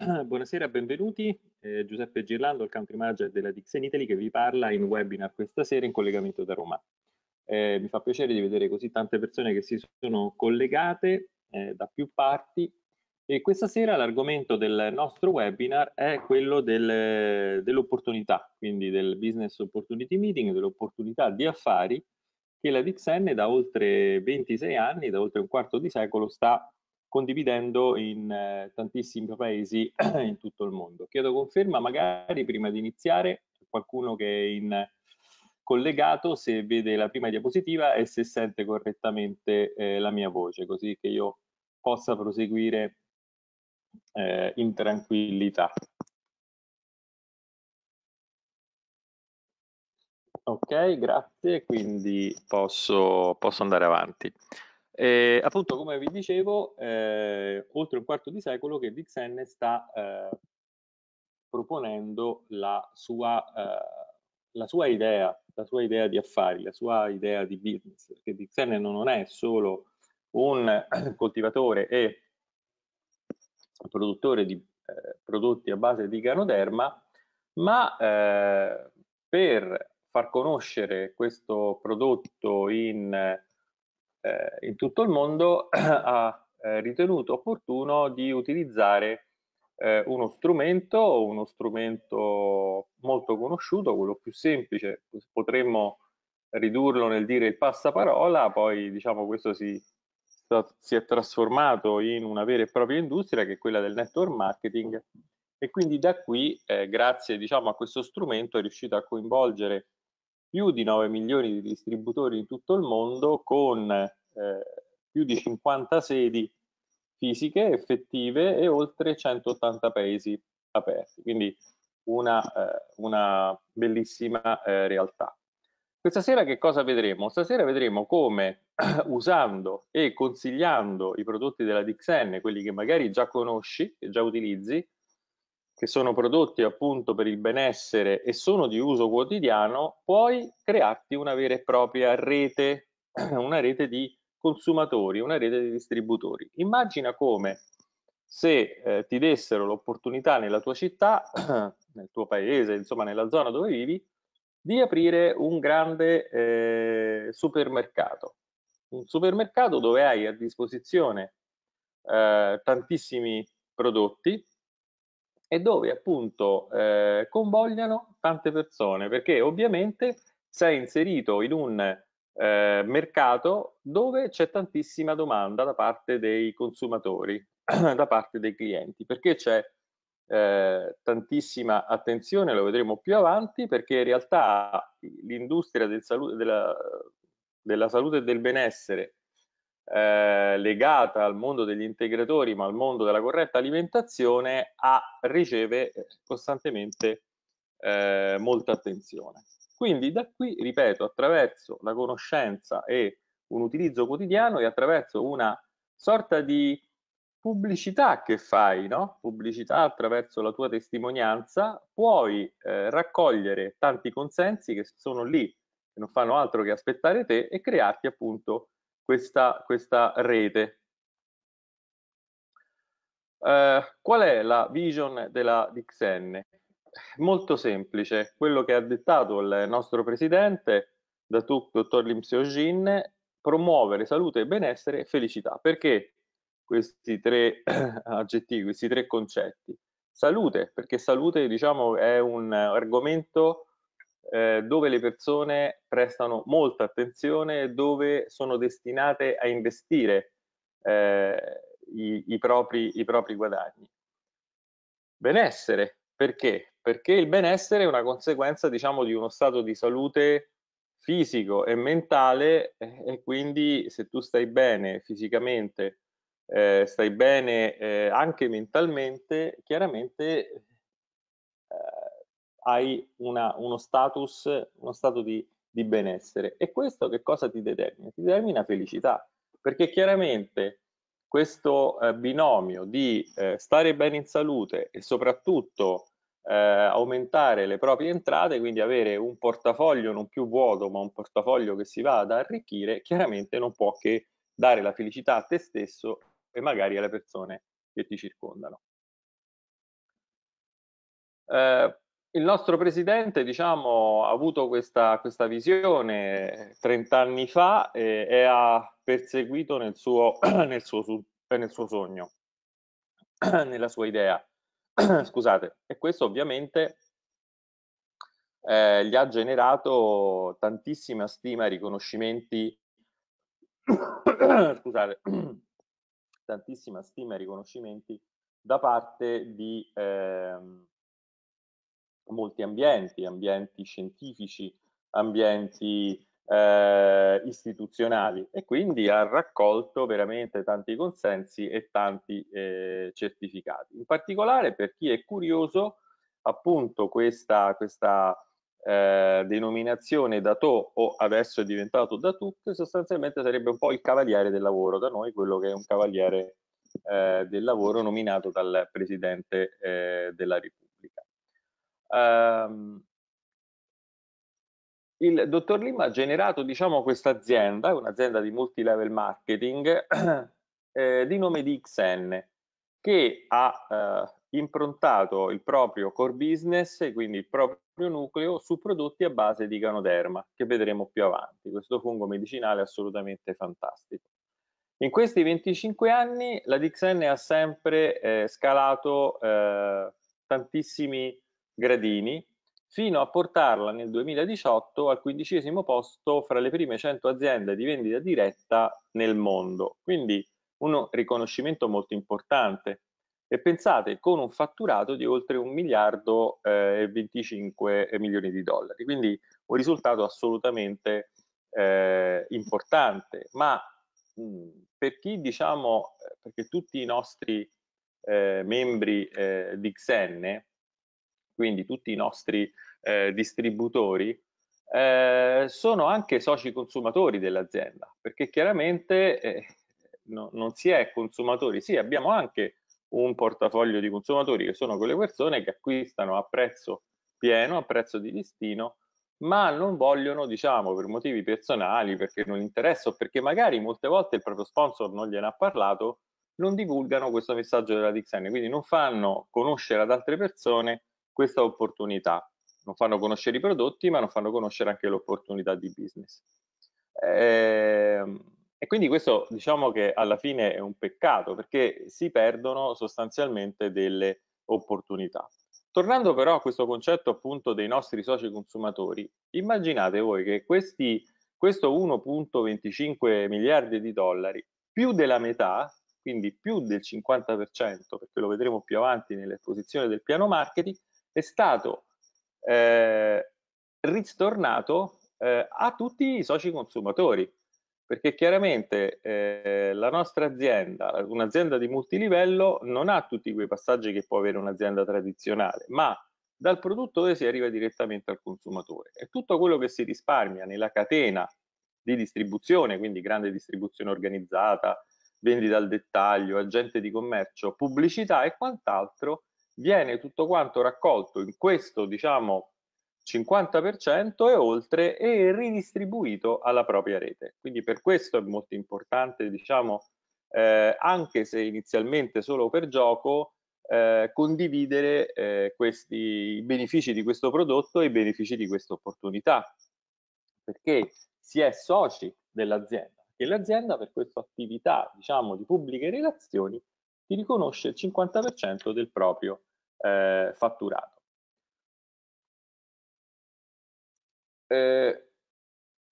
Ah, buonasera, benvenuti. Eh, Giuseppe Girlando, il country manager della Dixon Italy, che vi parla in webinar questa sera in collegamento da Roma. Eh, mi fa piacere di vedere così tante persone che si sono collegate eh, da più parti e questa sera l'argomento del nostro webinar è quello del, dell'opportunità, quindi del Business Opportunity Meeting, dell'opportunità di affari che la Dixon da oltre 26 anni, da oltre un quarto di secolo, sta condividendo in eh, tantissimi paesi in tutto il mondo. Chiedo conferma magari prima di iniziare qualcuno che è in collegato se vede la prima diapositiva e se sente correttamente eh, la mia voce, così che io possa proseguire eh, in tranquillità. Ok, grazie, quindi posso, posso andare avanti. E, appunto, come vi dicevo, eh, oltre un quarto di secolo che Vixen sta eh, proponendo la sua, eh, la sua, idea, la sua idea di affari, la sua idea di business, perché Vixen non è solo un coltivatore e produttore di eh, prodotti a base di ganoderma, ma eh, per far conoscere questo prodotto in eh, in tutto il mondo ha eh, ritenuto opportuno di utilizzare eh, uno strumento, uno strumento molto conosciuto, quello più semplice, potremmo ridurlo nel dire il passaparola, poi diciamo questo si, si è trasformato in una vera e propria industria che è quella del network marketing e quindi da qui, eh, grazie diciamo, a questo strumento, è riuscito a coinvolgere più di 9 milioni di distributori in tutto il mondo con eh, più di 50 sedi fisiche effettive e oltre 180 paesi aperti, quindi una, eh, una bellissima eh, realtà. Questa sera che cosa vedremo? Stasera vedremo come usando e consigliando i prodotti della Dixn, quelli che magari già conosci e già utilizzi, che sono prodotti appunto per il benessere e sono di uso quotidiano, puoi crearti una vera e propria rete, una rete di consumatori, una rete di distributori. Immagina come se eh, ti dessero l'opportunità nella tua città, nel tuo paese, insomma nella zona dove vivi, di aprire un grande eh, supermercato. Un supermercato dove hai a disposizione eh, tantissimi prodotti, e dove appunto eh, convogliano tante persone perché ovviamente sei inserito in un eh, mercato dove c'è tantissima domanda da parte dei consumatori, da parte dei clienti, perché c'è eh, tantissima attenzione, lo vedremo più avanti, perché in realtà l'industria del della, della salute e del benessere eh, legata al mondo degli integratori, ma al mondo della corretta alimentazione, ha, riceve eh, costantemente eh, molta attenzione. Quindi da qui, ripeto, attraverso la conoscenza e un utilizzo quotidiano e attraverso una sorta di pubblicità che fai, no? pubblicità attraverso la tua testimonianza, puoi eh, raccogliere tanti consensi che sono lì, che non fanno altro che aspettare te e crearti appunto questa, questa rete. Uh, qual è la vision della DXN? Molto semplice, quello che ha dettato il nostro presidente, dottor Lim Seo Jin, promuovere salute, benessere e felicità. Perché questi tre aggettivi, questi tre concetti? Salute, perché salute diciamo, è un argomento eh, dove le persone prestano molta attenzione e dove sono destinate a investire eh, i, i, propri, i propri guadagni. Benessere, perché? Perché il benessere è una conseguenza, diciamo, di uno stato di salute fisico e mentale eh, e quindi se tu stai bene fisicamente, eh, stai bene eh, anche mentalmente, chiaramente hai una, uno status, uno stato di, di benessere. E questo che cosa ti determina? Ti determina felicità, perché chiaramente questo eh, binomio di eh, stare bene in salute e soprattutto eh, aumentare le proprie entrate, quindi avere un portafoglio non più vuoto, ma un portafoglio che si va ad arricchire, chiaramente non può che dare la felicità a te stesso e magari alle persone che ti circondano. Eh, il nostro presidente diciamo, ha avuto questa, questa visione 30 anni fa e, e ha perseguito nel suo, nel suo, eh, nel suo sogno, nella sua idea. Scusate, e questo ovviamente eh, gli ha generato tantissima stima e riconoscimenti. Scusate, tantissima stima e riconoscimenti da parte di. Eh, molti ambienti, ambienti scientifici, ambienti eh, istituzionali e quindi ha raccolto veramente tanti consensi e tanti eh, certificati. In particolare per chi è curioso, appunto questa, questa eh, denominazione Dato o adesso è diventato DATUC sostanzialmente sarebbe un po' il cavaliere del lavoro, da noi quello che è un cavaliere eh, del lavoro nominato dal Presidente eh, della Repubblica ehm, il dottor Lim ha generato diciamo, questa azienda, un'azienda di multilevel marketing eh, di nome di XN, che ha eh, improntato il proprio core business, quindi il proprio nucleo, su prodotti a base di ganoderma, che vedremo più avanti. Questo fungo medicinale è assolutamente fantastico. In questi 25 anni la DXN ha sempre eh, scalato eh, tantissimi gradini, fino a portarla nel 2018 al quindicesimo posto fra le prime 100 aziende di vendita diretta nel mondo. Quindi un riconoscimento molto importante. E pensate, con un fatturato di oltre 1 miliardo eh, e eh, 25 milioni di dollari. Quindi un risultato assolutamente eh, importante. Ma mh, mm, per chi, diciamo, eh, perché tutti i nostri eh, membri eh, di Xenne, quindi tutti i nostri eh, distributori, eh, sono anche soci consumatori dell'azienda, perché chiaramente eh, no, non si è consumatori, sì abbiamo anche un portafoglio di consumatori che sono quelle persone che acquistano a prezzo pieno, a prezzo di listino, ma non vogliono, diciamo, per motivi personali, perché non interessa o perché magari molte volte il proprio sponsor non gliene ha parlato, non divulgano questo messaggio della Dixen, quindi non fanno conoscere ad altre persone questa opportunità. Non fanno conoscere i prodotti, ma non fanno conoscere anche l'opportunità di business. Ehm, e quindi questo diciamo che alla fine è un peccato perché si perdono sostanzialmente delle opportunità. Tornando però a questo concetto appunto dei nostri soci consumatori, immaginate voi che questi, questo 1.25 miliardi di dollari, più della metà, quindi più del 50%, perché lo vedremo più avanti nell'esposizione del piano marketing, è stato eh, ristornato eh, a tutti i soci consumatori, perché chiaramente eh, la nostra azienda, un'azienda di multilivello, non ha tutti quei passaggi che può avere un'azienda tradizionale, ma dal produttore si arriva direttamente al consumatore e tutto quello che si risparmia nella catena di distribuzione, quindi grande distribuzione organizzata, vendita al dettaglio, agente di commercio, pubblicità e quant'altro, viene tutto quanto raccolto in questo diciamo 50% e oltre e ridistribuito alla propria rete. Quindi per questo è molto importante, diciamo, eh, anche se inizialmente solo per gioco, eh, condividere eh, questi, i benefici di questo prodotto e i benefici di questa opportunità, perché si è soci dell'azienda e l'azienda per questa attività, diciamo, di pubbliche relazioni ti riconosce il 50% del proprio eh, fatturato. Eh,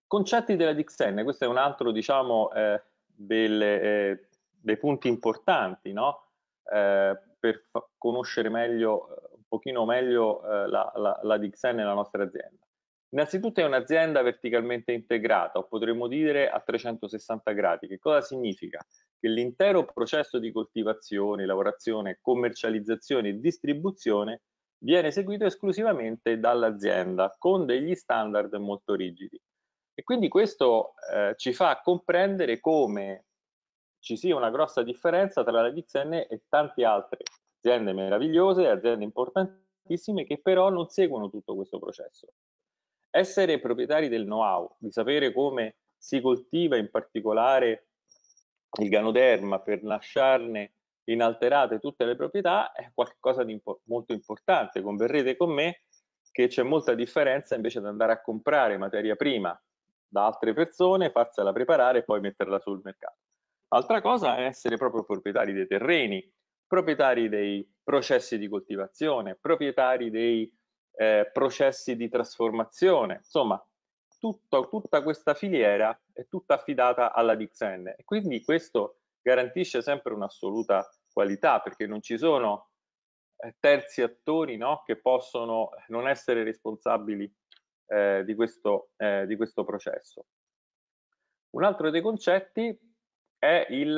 concetti della DXN, questo è un altro diciamo, eh, delle, eh, dei punti importanti no? Eh, per conoscere meglio, eh, un pochino meglio la, la, la DXN e la nostra azienda. Innanzitutto è un'azienda verticalmente integrata, o potremmo dire a 360 gradi. Che cosa significa? Che l'intero processo di coltivazione, lavorazione, commercializzazione e distribuzione viene seguito esclusivamente dall'azienda con degli standard molto rigidi. E quindi questo eh, ci fa comprendere come ci sia una grossa differenza tra la DXN e tante altre aziende meravigliose, aziende importantissime che però non seguono tutto questo processo essere proprietari del know-how, di sapere come si coltiva in particolare il ganoderma per lasciarne inalterate tutte le proprietà è qualcosa di impo molto importante. Converrete con me che c'è molta differenza invece di andare a comprare materia prima da altre persone, farsela preparare e poi metterla sul mercato. Altra cosa è essere proprio proprietari dei terreni, proprietari dei processi di coltivazione, proprietari dei eh, processi di trasformazione, insomma tutto, tutta questa filiera è tutta affidata alla Dixen. e quindi questo garantisce sempre un'assoluta qualità perché non ci sono eh, terzi attori no, che possono non essere responsabili eh, di, questo, eh, di questo processo. Un altro dei concetti è il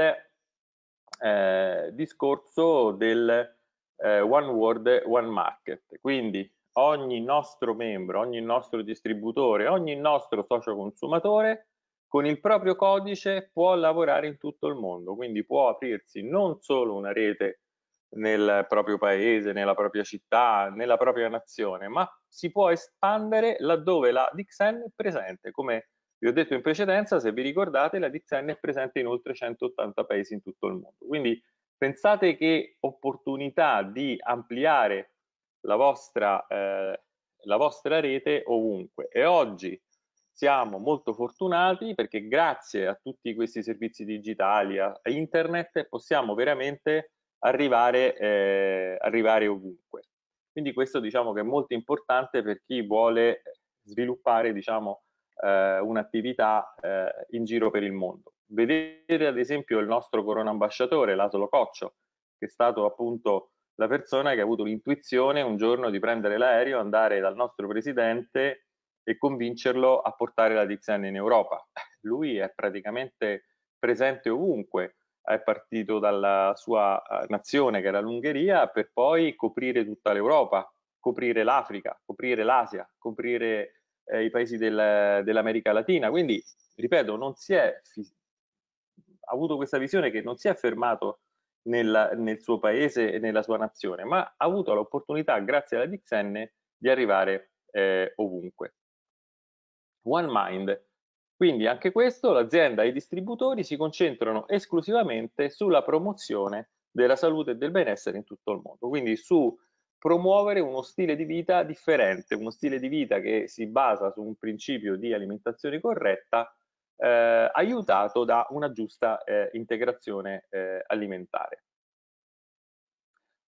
eh, discorso del eh, One World, One Market, quindi ogni nostro membro, ogni nostro distributore, ogni nostro socio consumatore con il proprio codice può lavorare in tutto il mondo, quindi può aprirsi non solo una rete nel proprio paese, nella propria città, nella propria nazione, ma si può espandere laddove la Dixen è presente. Come vi ho detto in precedenza, se vi ricordate, la Dixen è presente in oltre 180 paesi in tutto il mondo. Quindi pensate che opportunità di ampliare la vostra, eh, la vostra rete ovunque. E oggi siamo molto fortunati perché grazie a tutti questi servizi digitali, a internet, possiamo veramente arrivare, eh, arrivare ovunque. Quindi questo diciamo che è molto importante per chi vuole sviluppare diciamo, eh, un'attività eh, in giro per il mondo. Vedete ad esempio il nostro corona ambasciatore, Laslo Coccio, che è stato appunto la persona che ha avuto l'intuizione un giorno di prendere l'aereo, andare dal nostro presidente e convincerlo a portare la DXN in Europa. Lui è praticamente presente ovunque, è partito dalla sua eh, nazione che era l'Ungheria per poi coprire tutta l'Europa, coprire l'Africa, coprire l'Asia, coprire eh, i paesi del, dell'America Latina. Quindi, ripeto, non si è ha avuto questa visione che non si è fermato nella, nel suo paese e nella sua nazione, ma ha avuto l'opportunità, grazie alla DXN, di arrivare eh, ovunque. One Mind. Quindi anche questo, l'azienda e i distributori si concentrano esclusivamente sulla promozione della salute e del benessere in tutto il mondo, quindi su promuovere uno stile di vita differente, uno stile di vita che si basa su un principio di alimentazione corretta eh, aiutato da una giusta eh, integrazione eh, alimentare.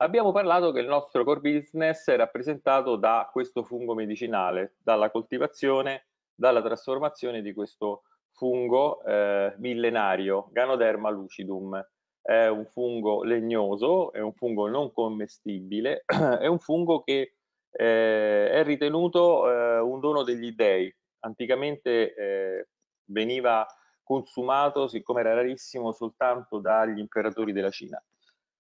Abbiamo parlato che il nostro core business è rappresentato da questo fungo medicinale, dalla coltivazione, dalla trasformazione di questo fungo eh, millenario, Ganoderma lucidum. È un fungo legnoso, è un fungo non commestibile, è un fungo che eh, è ritenuto eh, un dono degli dei, anticamente eh, veniva consumato, siccome era rarissimo, soltanto dagli imperatori della Cina.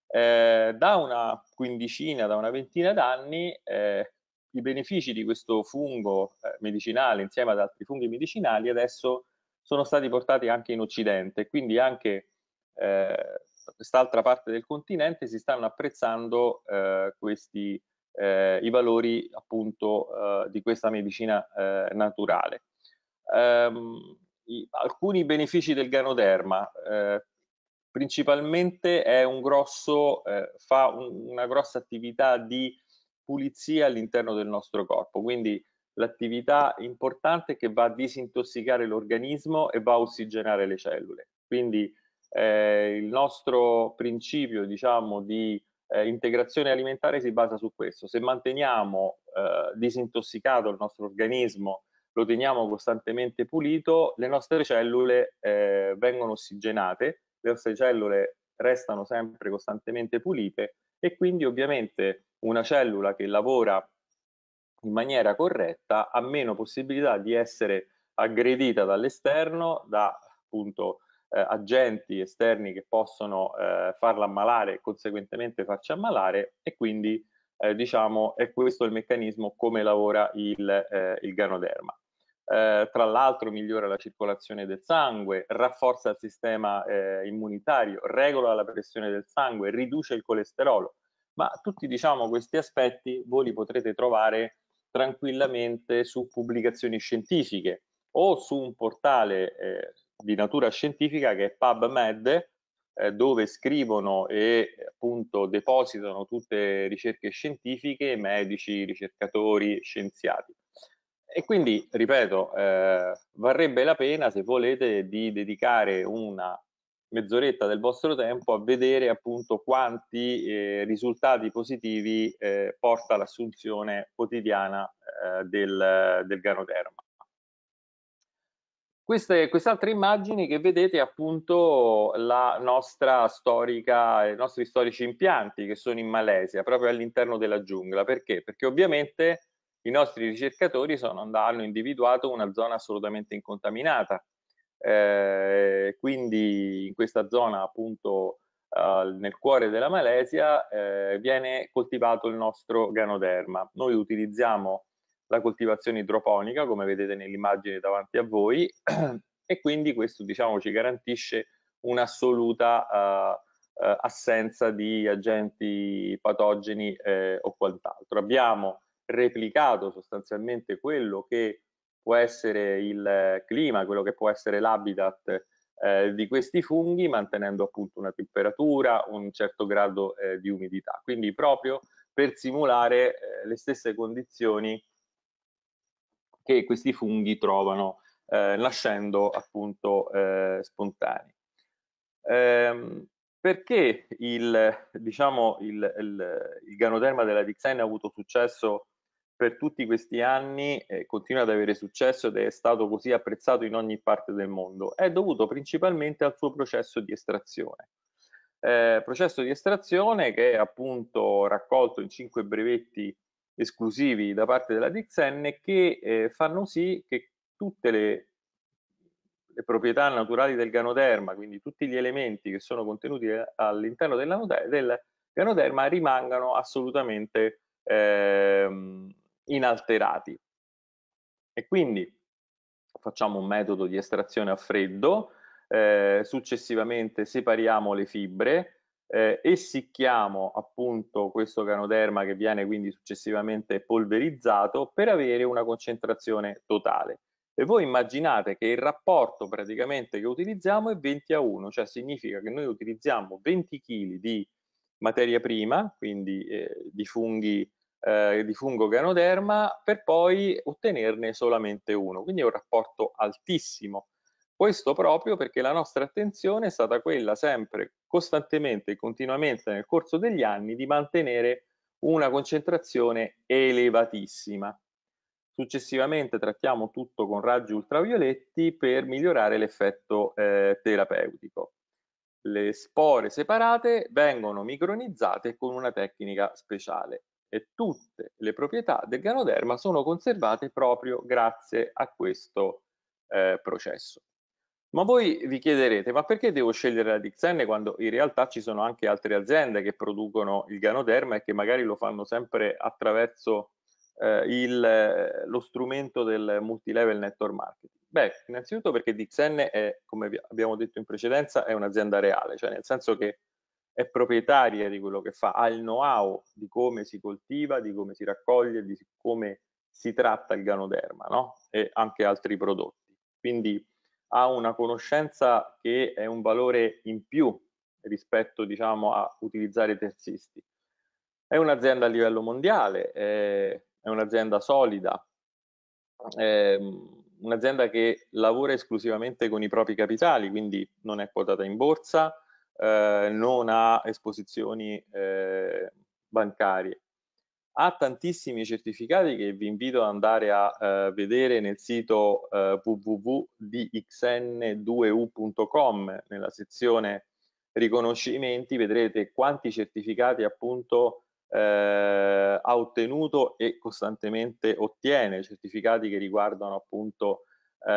Eh, da una quindicina, da una ventina d'anni, eh, i benefici di questo fungo eh, medicinale insieme ad altri funghi medicinali adesso sono stati portati anche in Occidente, quindi anche eh, quest'altra parte del continente si stanno apprezzando eh, questi, eh, i valori appunto eh, di questa medicina eh, naturale. Ehm, i, alcuni benefici del ganoderma. Eh, principalmente è un grosso, eh, fa un, una grossa attività di pulizia all'interno del nostro corpo, quindi l'attività importante è che va a disintossicare l'organismo e va a ossigenare le cellule. Quindi eh, il nostro principio diciamo, di eh, integrazione alimentare si basa su questo. Se manteniamo eh, disintossicato il nostro organismo lo teniamo costantemente pulito, le nostre cellule eh, vengono ossigenate, le nostre cellule restano sempre costantemente pulite e quindi ovviamente una cellula che lavora in maniera corretta ha meno possibilità di essere aggredita dall'esterno, da appunto eh, agenti esterni che possono eh, farla ammalare e conseguentemente farci ammalare e quindi eh, diciamo è questo il meccanismo come lavora il, eh, il ganoderma. Eh, tra l'altro migliora la circolazione del sangue, rafforza il sistema eh, immunitario, regola la pressione del sangue, riduce il colesterolo, ma tutti diciamo questi aspetti voi li potrete trovare tranquillamente su pubblicazioni scientifiche o su un portale eh, di natura scientifica che è PubMed, eh, dove scrivono e appunto depositano tutte ricerche scientifiche, medici, ricercatori, scienziati. E quindi, ripeto, eh, varrebbe la pena, se volete, di dedicare una mezz'oretta del vostro tempo a vedere appunto quanti eh, risultati positivi eh, porta l'assunzione quotidiana eh, del, del ganoderma. Queste, quest'altra immagine che vedete è appunto la nostra storica, i nostri storici impianti che sono in Malesia, proprio all'interno della giungla. Perché? Perché ovviamente i nostri ricercatori sono, hanno individuato una zona assolutamente incontaminata. Eh, quindi in questa zona appunto eh, nel cuore della Malesia eh, viene coltivato il nostro ganoderma. Noi utilizziamo la coltivazione idroponica come vedete nell'immagine davanti a voi e quindi questo diciamo ci garantisce un'assoluta eh, eh, assenza di agenti patogeni eh, o quant'altro. Abbiamo replicato sostanzialmente quello che può essere il eh, clima, quello che può essere l'habitat eh, di questi funghi, mantenendo appunto una temperatura, un certo grado eh, di umidità. Quindi proprio per simulare eh, le stesse condizioni che questi funghi trovano eh, nascendo appunto eh, spontanei. Ehm, perché il, diciamo, il, il, il ganoderma della Dixon ha avuto successo per tutti questi anni eh, continua ad avere successo ed è stato così apprezzato in ogni parte del mondo, è dovuto principalmente al suo processo di estrazione. Eh, processo di estrazione che è appunto raccolto in cinque brevetti esclusivi da parte della Dixenne che eh, fanno sì che tutte le, le, proprietà naturali del ganoderma, quindi tutti gli elementi che sono contenuti all'interno del, del ganoderma rimangano assolutamente ehm, inalterati. E quindi facciamo un metodo di estrazione a freddo, eh, successivamente separiamo le fibre, eh, essicchiamo appunto questo canoderma che viene quindi successivamente polverizzato per avere una concentrazione totale. E voi immaginate che il rapporto praticamente che utilizziamo è 20 a 1, cioè significa che noi utilizziamo 20 kg di materia prima, quindi eh, di funghi eh, di fungo ganoderma per poi ottenerne solamente uno, quindi è un rapporto altissimo. Questo proprio perché la nostra attenzione è stata quella sempre, costantemente e continuamente nel corso degli anni, di mantenere una concentrazione elevatissima. Successivamente trattiamo tutto con raggi ultravioletti per migliorare l'effetto eh, terapeutico. Le spore separate vengono micronizzate con una tecnica speciale e tutte le proprietà del ganoderma sono conservate proprio grazie a questo eh, processo. Ma voi vi chiederete, ma perché devo scegliere la Dixenne quando in realtà ci sono anche altre aziende che producono il ganoderma e che magari lo fanno sempre attraverso eh, il, lo strumento del multilevel network marketing? Beh, innanzitutto perché Dixenne è, come abbiamo detto in precedenza, è un'azienda reale, cioè nel senso che è proprietaria di quello che fa, ha il know-how di come si coltiva, di come si raccoglie, di come si tratta il ganoderma no? e anche altri prodotti. Quindi ha una conoscenza che è un valore in più rispetto diciamo, a utilizzare i terzisti. È un'azienda a livello mondiale, è, è un'azienda solida, è mm, un'azienda che lavora esclusivamente con i propri capitali, quindi non è quotata in borsa, eh, non ha esposizioni eh, bancarie. Ha tantissimi certificati che vi invito ad andare a eh, vedere nel sito eh, www.dxn2u.com nella sezione riconoscimenti vedrete quanti certificati appunto eh, ha ottenuto e costantemente ottiene, certificati che riguardano appunto eh,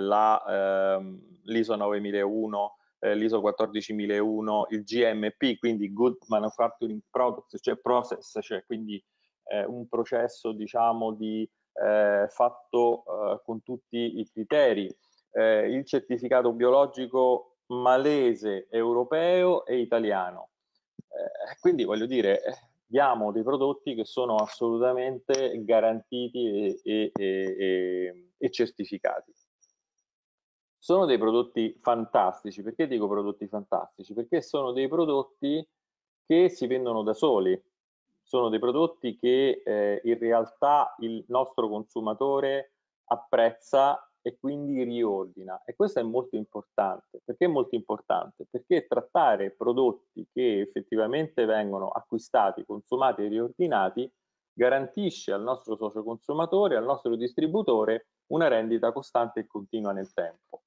ehm, l'ISO eh, 9001 eh, l'ISO 14001, il GMP, quindi Good Manufacturing Products, cioè process, cioè quindi eh, un processo diciamo di eh, fatto eh, con tutti i criteri, eh, il certificato biologico malese, europeo e italiano. Eh, quindi voglio dire, diamo dei prodotti che sono assolutamente garantiti e, e, e, e certificati sono dei prodotti fantastici. Perché dico prodotti fantastici? Perché sono dei prodotti che si vendono da soli, sono dei prodotti che eh, in realtà il nostro consumatore apprezza e quindi riordina. E questo è molto importante. Perché è molto importante? Perché trattare prodotti che effettivamente vengono acquistati, consumati e riordinati garantisce al nostro socio consumatore, al nostro distributore, una rendita costante e continua nel tempo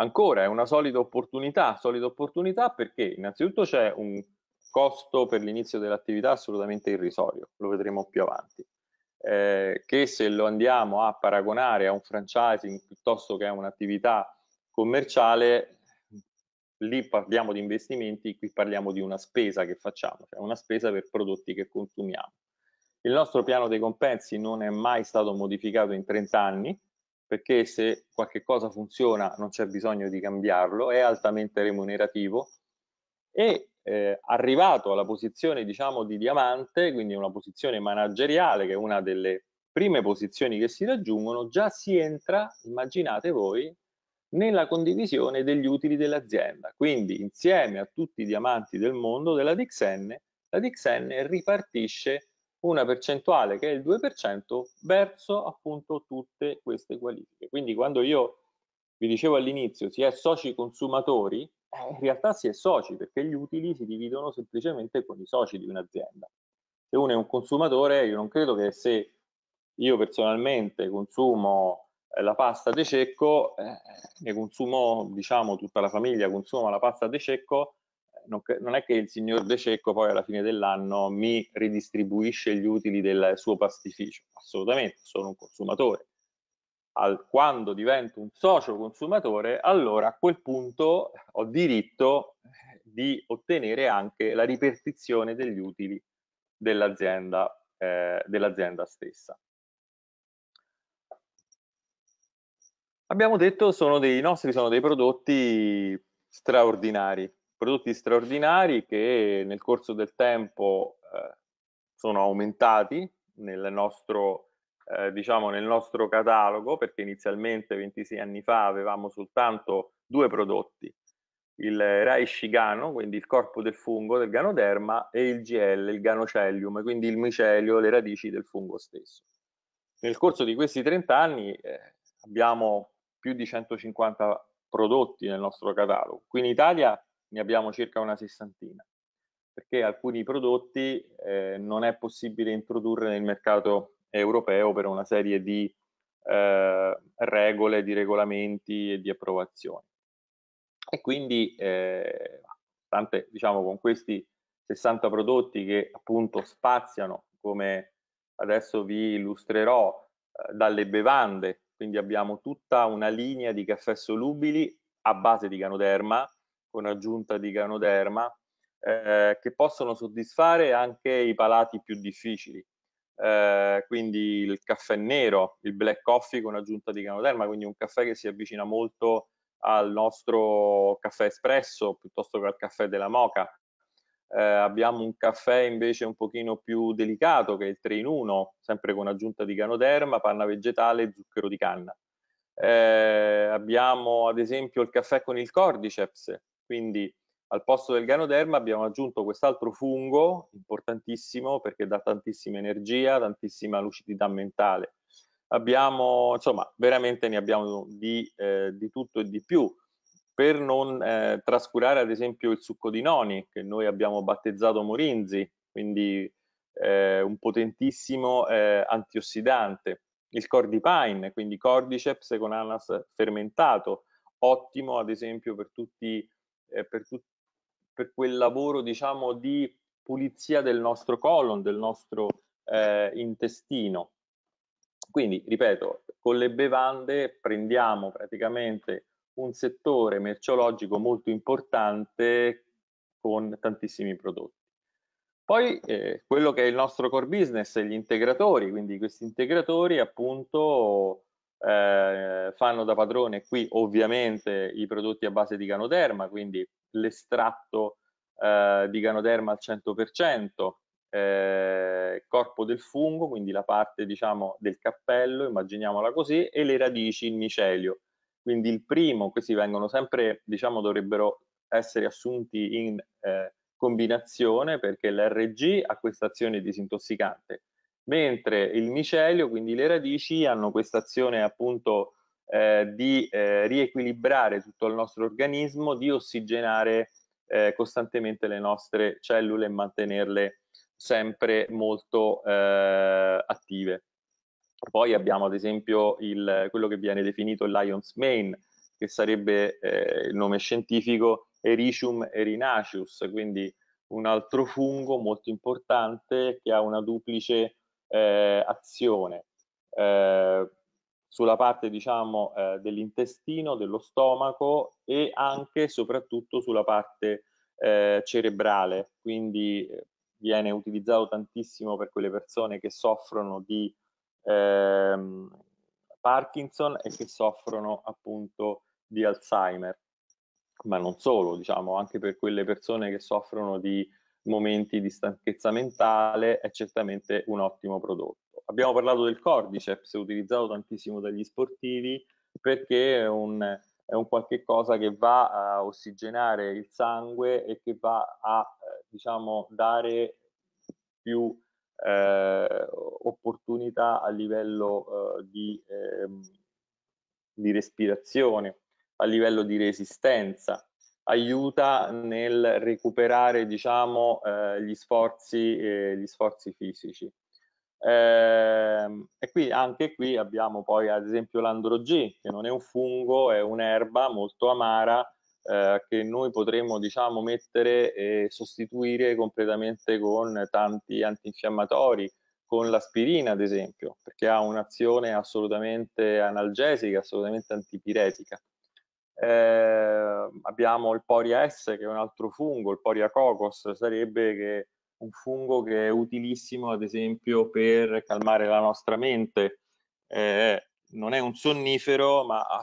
ancora è una solida opportunità, solida opportunità perché innanzitutto c'è un costo per l'inizio dell'attività assolutamente irrisorio, lo vedremo più avanti, eh, che se lo andiamo a paragonare a un franchising piuttosto che a un'attività commerciale, lì parliamo di investimenti, qui parliamo di una spesa che facciamo, cioè una spesa per prodotti che consumiamo. Il nostro piano dei compensi non è mai stato modificato in 30 anni, perché se qualche cosa funziona non c'è bisogno di cambiarlo, è altamente remunerativo e eh, arrivato alla posizione diciamo di diamante, quindi una posizione manageriale che è una delle prime posizioni che si raggiungono, già si entra, immaginate voi, nella condivisione degli utili dell'azienda. Quindi insieme a tutti i diamanti del mondo della Dixenne, la Dixenne ripartisce una percentuale che è il 2% verso appunto tutte queste qualifiche. Quindi quando io vi dicevo all'inizio si è soci consumatori, eh, in realtà si è soci perché gli utili si dividono semplicemente con i soci di un'azienda. Se uno è un consumatore, io non credo che se io personalmente consumo eh, la pasta de cecco, eh, eh, ne consumo, diciamo, tutta la famiglia consuma la pasta de cecco, non, non è che il signor De Cecco poi alla fine dell'anno mi ridistribuisce gli utili del suo pastificio, assolutamente, sono un consumatore. Al, quando divento un socio consumatore, allora a quel punto ho diritto eh, di ottenere anche la ripetizione degli utili dell'azienda eh, dell stessa. Abbiamo detto che i nostri sono dei prodotti straordinari prodotti straordinari che nel corso del tempo eh, sono aumentati nel nostro, eh, diciamo nel nostro catalogo, perché inizialmente 26 anni fa avevamo soltanto due prodotti, il Rai Shigano, quindi il corpo del fungo, del ganoderma, e il GL, il ganocellium, quindi il micelio, le radici del fungo stesso. Nel corso di questi 30 anni eh, abbiamo più di 150 prodotti nel nostro catalogo. Qui in Italia ne abbiamo circa una sessantina, perché alcuni prodotti eh, non è possibile introdurre nel mercato europeo per una serie di eh, regole, di regolamenti e di approvazioni. E quindi, eh, tante, diciamo, con questi 60 prodotti che appunto spaziano, come adesso vi illustrerò, eh, dalle bevande, quindi abbiamo tutta una linea di caffè solubili a base di canoderma, con aggiunta di ganoderma, eh, che possono soddisfare anche i palati più difficili. Eh, quindi il caffè nero, il black coffee con aggiunta di ganoderma, quindi un caffè che si avvicina molto al nostro caffè espresso piuttosto che al caffè della moca. Eh, abbiamo un caffè invece un pochino più delicato che è il 3 in 1, sempre con aggiunta di ganoderma, panna vegetale e zucchero di canna. Eh, abbiamo ad esempio il caffè con il cordyceps, quindi al posto del ganoderma abbiamo aggiunto quest'altro fungo, importantissimo perché dà tantissima energia, tantissima lucidità mentale. Abbiamo, insomma, veramente ne abbiamo di, eh, di tutto e di più. Per non eh, trascurare ad esempio il succo di noni, che noi abbiamo battezzato Morinzi, quindi eh, un potentissimo eh, antiossidante. Il cordipine, quindi cordyceps con anas fermentato, ottimo ad esempio per tutti i eh, per, tu, per, quel lavoro diciamo, di pulizia del nostro colon, del nostro eh, intestino. Quindi, ripeto, con le bevande prendiamo praticamente un settore merceologico molto importante con tantissimi prodotti. Poi eh, quello che è il nostro core business, gli integratori, quindi questi integratori appunto eh, fanno da padrone qui ovviamente i prodotti a base di ganoderma, quindi l'estratto eh, di ganoderma al 100%, eh, corpo del fungo, quindi la parte diciamo del cappello, immaginiamola così, e le radici, il micelio. Quindi il primo, questi vengono sempre, diciamo, dovrebbero essere assunti in eh, combinazione perché l'RG ha questa azione disintossicante, mentre il micelio, quindi le radici, hanno questa azione appunto eh, di eh, riequilibrare tutto il nostro organismo, di ossigenare eh, costantemente le nostre cellule e mantenerle sempre molto eh, attive. Poi abbiamo ad esempio il, quello che viene definito il lion's mane, che sarebbe eh, il nome scientifico Ericium erinaceus, quindi un altro fungo molto importante che ha una duplice eh, azione eh, sulla parte diciamo eh, dell'intestino, dello stomaco e anche e soprattutto sulla parte eh, cerebrale, quindi eh, viene utilizzato tantissimo per quelle persone che soffrono di ehm, Parkinson e che soffrono appunto di Alzheimer, ma non solo, diciamo anche per quelle persone che soffrono di momenti di stanchezza mentale, è certamente un ottimo prodotto. Abbiamo parlato del Cordyceps, utilizzato tantissimo dagli sportivi, perché è un, è un qualche cosa che va a ossigenare il sangue e che va a, eh, diciamo, dare più eh, opportunità a livello eh, di, eh, di respirazione, a livello di resistenza aiuta nel recuperare diciamo, eh, gli, sforzi, eh, gli, sforzi, fisici. Eh, e qui anche qui abbiamo poi ad esempio l'androgì, che non è un fungo, è un'erba molto amara eh, che noi potremmo diciamo, mettere e sostituire completamente con tanti antinfiammatori, con l'aspirina ad esempio, perché ha un'azione assolutamente analgesica, assolutamente antipiretica. Eh, abbiamo il Poria S che è un altro fungo, il Poria cocos sarebbe che un fungo che è utilissimo ad esempio per calmare la nostra mente. Eh, non è un sonnifero, ma a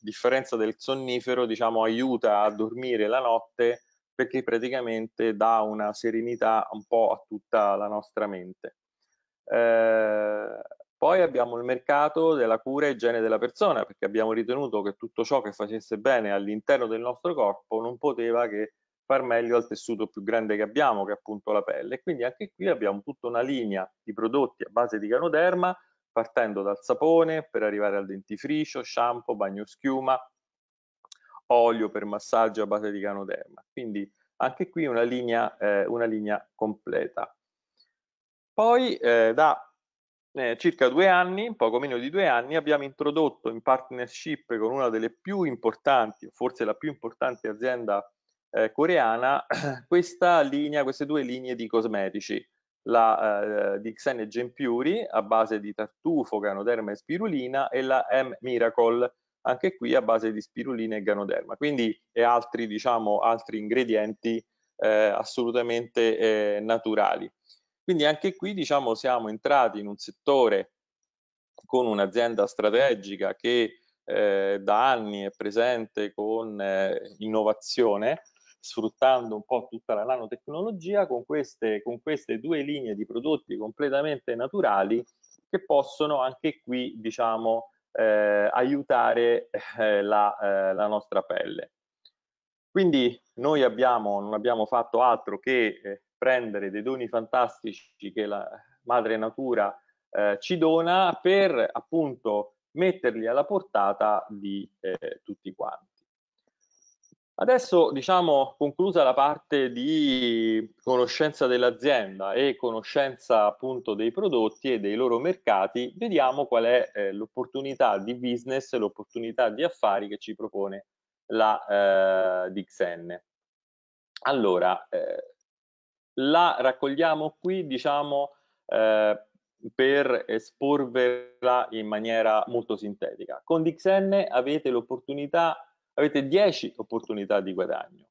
differenza del sonnifero, diciamo, aiuta a dormire la notte perché praticamente dà una serenità un po' a tutta la nostra mente. Eh, poi abbiamo il mercato della cura e igiene della persona, perché abbiamo ritenuto che tutto ciò che facesse bene all'interno del nostro corpo non poteva che far meglio al tessuto più grande che abbiamo, che è appunto la pelle. Quindi anche qui abbiamo tutta una linea di prodotti a base di canoderma, partendo dal sapone per arrivare al dentifricio, shampoo, bagno schiuma, olio per massaggio a base di canoderma. Quindi anche qui una linea, eh, una linea completa. Poi eh, da eh, circa due anni, poco meno di due anni, abbiamo introdotto in partnership con una delle più importanti, forse la più importante azienda eh, coreana, questa linea, queste due linee di cosmetici, la eh, e Genpuri a base di tartufo, ganoderma e spirulina e la M Miracle anche qui a base di spirulina e ganoderma, quindi e altri, diciamo, altri ingredienti eh, assolutamente eh, naturali. Quindi anche qui diciamo siamo entrati in un settore con un'azienda strategica che eh, da anni è presente con eh, innovazione, sfruttando un po' tutta la nanotecnologia, con queste, con queste due linee di prodotti completamente naturali che possono anche qui, diciamo, eh, aiutare eh, la, eh, la, nostra pelle. Quindi noi abbiamo, non abbiamo fatto altro che eh, prendere dei doni fantastici che la madre natura eh, ci dona per appunto metterli alla portata di eh, tutti quanti. Adesso, diciamo, conclusa la parte di conoscenza dell'azienda e conoscenza appunto dei prodotti e dei loro mercati, vediamo qual è eh, l'opportunità di business, l'opportunità di affari che ci propone la eh, Dixen. Allora, eh, la raccogliamo qui, diciamo, eh, per esporvela in maniera molto sintetica. Con DXN avete l'opportunità, avete 10 opportunità di guadagno,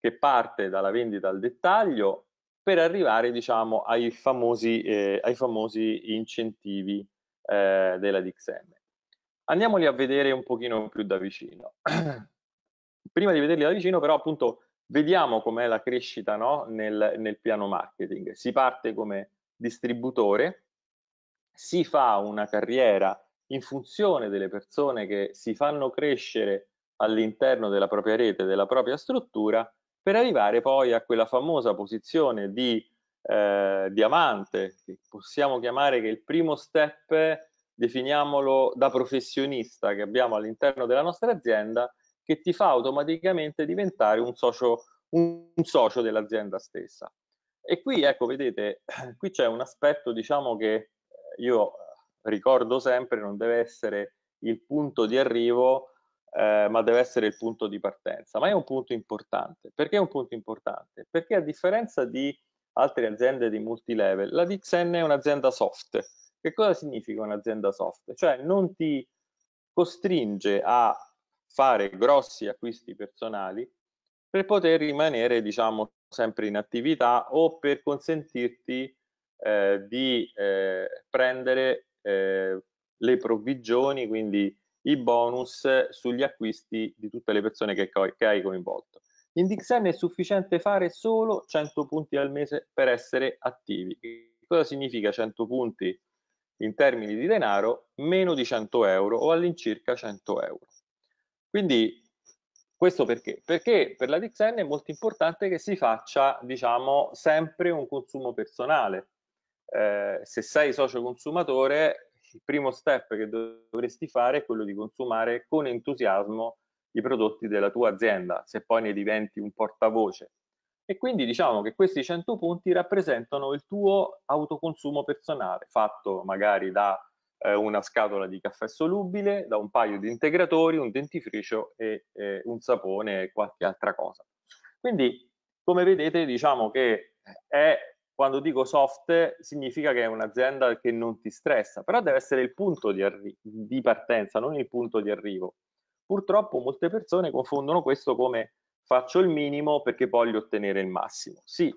che parte dalla vendita al dettaglio per arrivare, diciamo, ai famosi, eh, ai famosi incentivi eh, della DXN. Andiamoli a vedere un pochino più da vicino. Prima di vederli da vicino, però, appunto, Vediamo com'è la crescita no? nel, nel piano marketing. Si parte come distributore, si fa una carriera in funzione delle persone che si fanno crescere all'interno della propria rete, della propria struttura, per arrivare poi a quella famosa posizione di eh, diamante, che possiamo chiamare che il primo step, definiamolo da professionista che abbiamo all'interno della nostra azienda, che ti fa automaticamente diventare un socio, un, socio dell'azienda stessa. E qui, ecco, vedete, qui c'è un aspetto, diciamo, che eh, io ricordo sempre, non deve essere il punto di arrivo, eh, ma deve essere il punto di partenza. Ma è un punto importante. Perché è un punto importante? Perché a differenza di altre aziende di multilevel, la Dixen è un'azienda soft. Che cosa significa un'azienda soft? Cioè non ti costringe a fare grossi acquisti personali per poter rimanere diciamo sempre in attività o per consentirti eh, di eh, prendere eh, le provvigioni quindi i bonus sugli acquisti di tutte le persone che, che hai coinvolto in DXN è sufficiente fare solo 100 punti al mese per essere attivi cosa significa 100 punti in termini di denaro meno di 100 euro o all'incirca 100 euro quindi questo perché? Perché per la DXN è molto importante che si faccia, diciamo, sempre un consumo personale. Eh, se sei socio consumatore, il primo step che dovresti fare è quello di consumare con entusiasmo i prodotti della tua azienda, se poi ne diventi un portavoce. E quindi diciamo che questi 100 punti rappresentano il tuo autoconsumo personale, fatto magari da eh, una scatola di caffè solubile, da un paio di integratori, un dentifricio e eh, un sapone e qualche altra cosa. Quindi, come vedete, diciamo che eh, è, quando dico soft significa che è un'azienda che non ti stressa, però deve essere il punto di, di partenza, non il punto di arrivo. Purtroppo molte persone confondono questo come faccio il minimo perché voglio ottenere il massimo. Sì,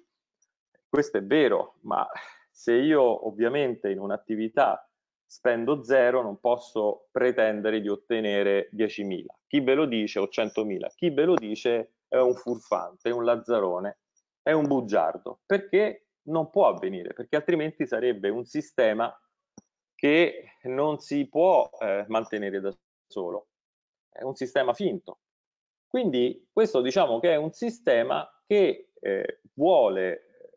questo è vero, ma se io ovviamente in un'attività spendo zero non posso pretendere di ottenere 10.000. Chi ve lo dice o 100.000, chi ve lo dice è un furfante, è un lazzarone, è un bugiardo, perché non può avvenire, perché altrimenti sarebbe un sistema che non si può eh, mantenere da solo, è un sistema finto. Quindi questo diciamo che è un sistema che eh, vuole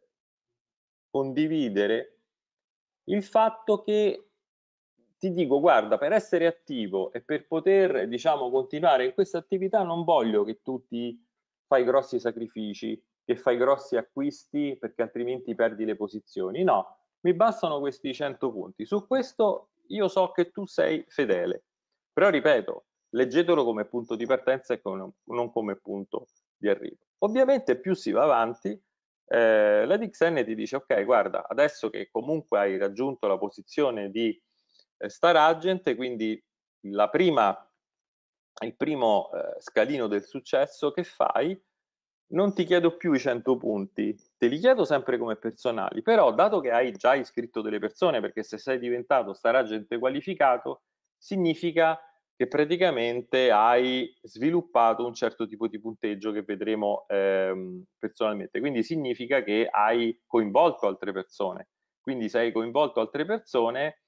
condividere il fatto che ti dico guarda per essere attivo e per poter diciamo continuare in questa attività non voglio che tu ti fai grossi sacrifici che fai grossi acquisti perché altrimenti perdi le posizioni no mi bastano questi 100 punti su questo io so che tu sei fedele però ripeto leggetelo come punto di partenza e come, non come punto di arrivo ovviamente più si va avanti eh, la DXN ti dice ok guarda adesso che comunque hai raggiunto la posizione di eh, Star Agent e quindi prima, il primo eh, scalino del successo che fai non ti chiedo più i 100 punti, te li chiedo sempre come personali, però dato che hai già iscritto delle persone, perché se sei diventato Star Agent qualificato, significa che praticamente hai sviluppato un certo tipo di punteggio che vedremo ehm, personalmente. Quindi significa che hai coinvolto altre persone. Quindi se hai coinvolto altre persone,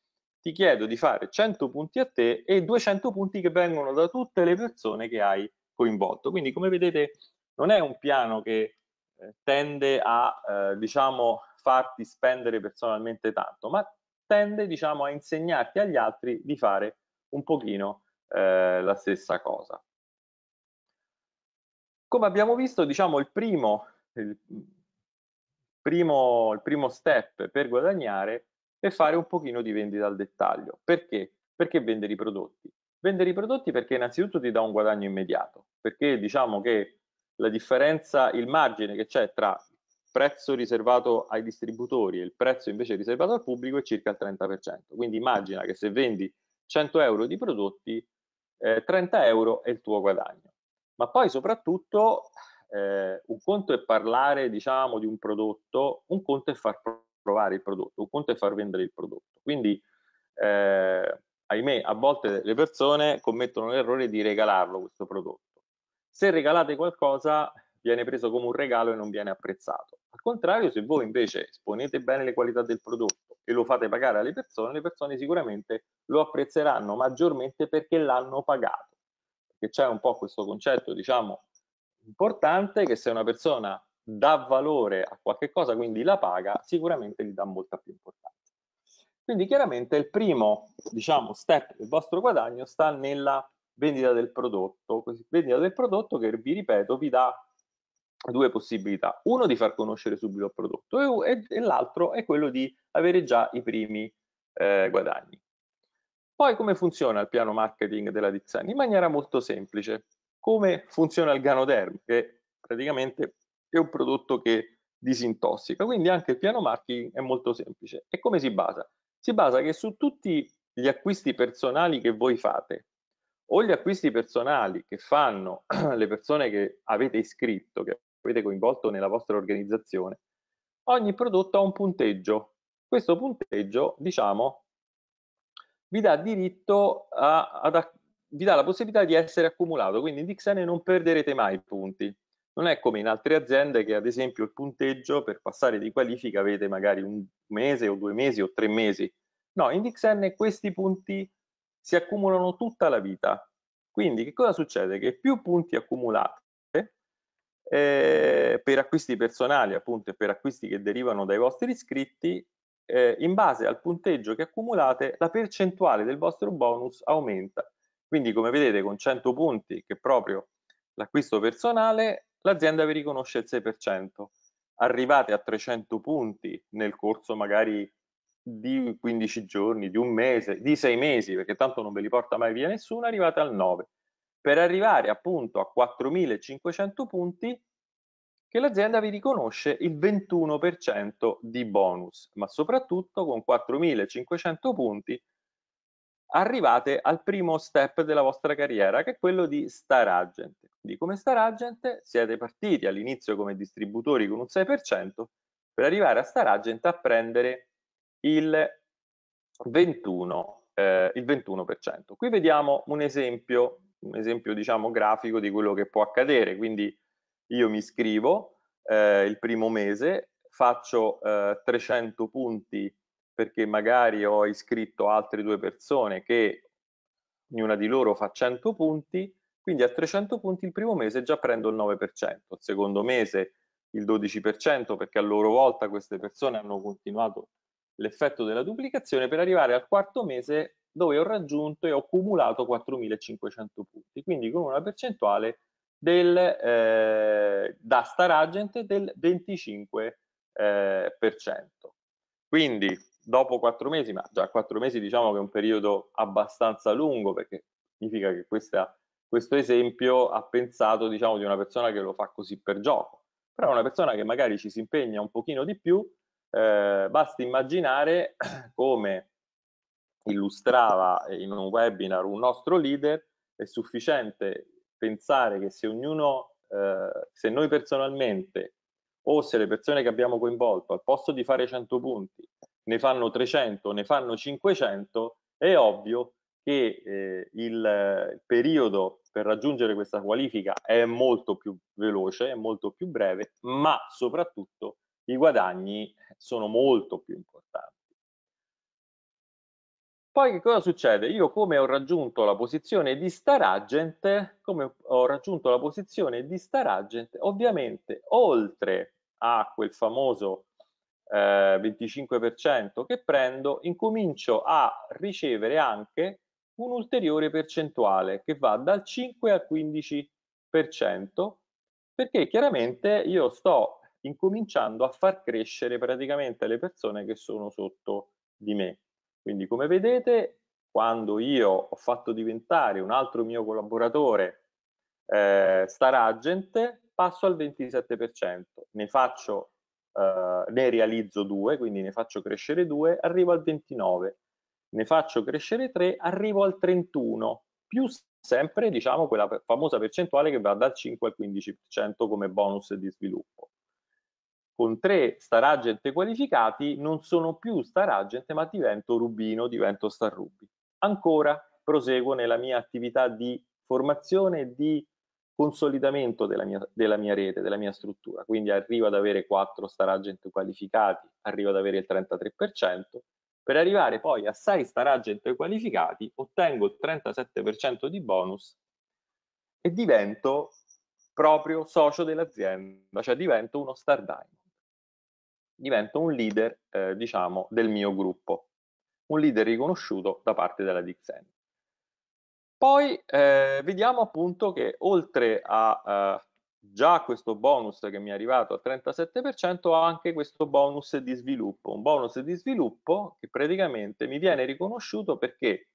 ti chiedo di fare 100 punti a te e 200 punti che vengono da tutte le persone che hai coinvolto. Quindi come vedete non è un piano che eh, tende a eh, diciamo, farti spendere personalmente tanto, ma tende diciamo, a insegnarti agli altri di fare un pochino eh, la stessa cosa. Come abbiamo visto, diciamo, il, primo, il, primo, il primo step per guadagnare e fare un pochino di vendita al dettaglio. Perché? Perché vendere i prodotti? Vendere i prodotti perché innanzitutto ti dà un guadagno immediato, perché diciamo che la differenza, il margine che c'è tra prezzo riservato ai distributori e il prezzo invece riservato al pubblico è circa il 30%. Quindi immagina che se vendi 100 euro di prodotti, eh, 30 euro è il tuo guadagno. Ma poi soprattutto eh, un conto è parlare diciamo di un prodotto, un conto è far provare il prodotto, un conto è far vendere il prodotto. Quindi, eh, ahimè, a volte le persone commettono l'errore di regalarlo questo prodotto. Se regalate qualcosa, viene preso come un regalo e non viene apprezzato. Al contrario, se voi invece esponete bene le qualità del prodotto e lo fate pagare alle persone, le persone sicuramente lo apprezzeranno maggiormente perché l'hanno pagato. Perché c'è un po' questo concetto, diciamo, importante che se una persona dà valore a qualche cosa, quindi la paga, sicuramente gli dà molta più importanza. Quindi chiaramente il primo, diciamo, step del vostro guadagno sta nella vendita del prodotto, vendita del prodotto che vi ripeto vi dà due possibilità, uno di far conoscere subito il prodotto e, e l'altro è quello di avere già i primi eh, guadagni. Poi come funziona il piano marketing della Dizzani? In maniera molto semplice, come funziona il Ganoderm, che praticamente che è un prodotto che disintossica. Quindi anche il piano marketing è molto semplice. E come si basa? Si basa che su tutti gli acquisti personali che voi fate o gli acquisti personali che fanno le persone che avete iscritto, che avete coinvolto nella vostra organizzazione, ogni prodotto ha un punteggio. Questo punteggio, diciamo, vi dà diritto a, ad, vi dà la possibilità di essere accumulato, quindi in Dixene non perderete mai punti. Non è come in altre aziende che ad esempio il punteggio per passare di qualifica avete magari un mese o due mesi o tre mesi. No, in Dixen questi punti si accumulano tutta la vita. Quindi che cosa succede? Che più punti accumulate eh, per acquisti personali appunto e per acquisti che derivano dai vostri iscritti, eh, in base al punteggio che accumulate la percentuale del vostro bonus aumenta. Quindi come vedete con 100 punti che proprio l'acquisto personale l'azienda vi riconosce il 6%. Arrivate a 300 punti nel corso magari di 15 giorni, di un mese, di sei mesi, perché tanto non ve li porta mai via nessuno, arrivate al 9. Per arrivare appunto a 4.500 punti che l'azienda vi riconosce il 21% di bonus, ma soprattutto con 4.500 punti arrivate al primo step della vostra carriera, che è quello di star agent. Quindi come star agent siete partiti all'inizio come distributori con un 6%, per arrivare a star agent a prendere il 21, eh, il 21%. Qui vediamo un esempio, un esempio diciamo grafico di quello che può accadere, quindi io mi iscrivo eh, il primo mese, faccio eh, 300 punti perché magari ho iscritto altre due persone che ognuna di loro fa 100 punti, quindi a 300 punti il primo mese già prendo il 9%, il secondo mese il 12% perché a loro volta queste persone hanno continuato l'effetto della duplicazione per arrivare al quarto mese dove ho raggiunto e ho accumulato 4.500 punti, quindi con una percentuale del, eh, da star agent del 25%. Eh, quindi dopo quattro mesi, ma già quattro mesi diciamo che è un periodo abbastanza lungo perché significa che questa, questo esempio ha pensato diciamo di una persona che lo fa così per gioco, però una persona che magari ci si impegna un pochino di più, eh, basta immaginare come illustrava in un webinar un nostro leader, è sufficiente pensare che se ognuno, eh, se noi personalmente o se le persone che abbiamo coinvolto, al posto di fare 100 punti, ne fanno 300, ne fanno 500, è ovvio che eh, il eh, periodo per raggiungere questa qualifica è molto più veloce, è molto più breve, ma soprattutto i guadagni sono molto più importanti. Poi che cosa succede? Io come ho raggiunto la posizione di star agent, come ho raggiunto la posizione di star agent, ovviamente oltre a quel famoso eh, 25% che prendo, incomincio a ricevere anche un'ulteriore percentuale che va dal 5 al 15% perché chiaramente io sto incominciando a far crescere praticamente le persone che sono sotto di me. Quindi come vedete quando io ho fatto diventare un altro mio collaboratore eh, Star Agent passo al 27%, ne faccio eh, ne realizzo due, quindi ne faccio crescere due, arrivo al 29, ne faccio crescere tre, arrivo al 31, più sempre diciamo quella famosa percentuale che va dal 5 al 15% come bonus di sviluppo. Con tre star agent qualificati non sono più star agent ma divento rubino, divento star ruby. Ancora proseguo nella mia attività di formazione e di consolidamento della mia, della mia, rete, della mia struttura, quindi arrivo ad avere 4 star agent qualificati, arrivo ad avere il 33%, per arrivare poi a 6 star agent qualificati ottengo il 37% di bonus e divento proprio socio dell'azienda, cioè divento uno star diamond, divento un leader eh, diciamo del mio gruppo, un leader riconosciuto da parte della Dixen. Poi eh, vediamo appunto che oltre a eh, già questo bonus che mi è arrivato al 37%, ho anche questo bonus di sviluppo, un bonus di sviluppo che praticamente mi viene riconosciuto perché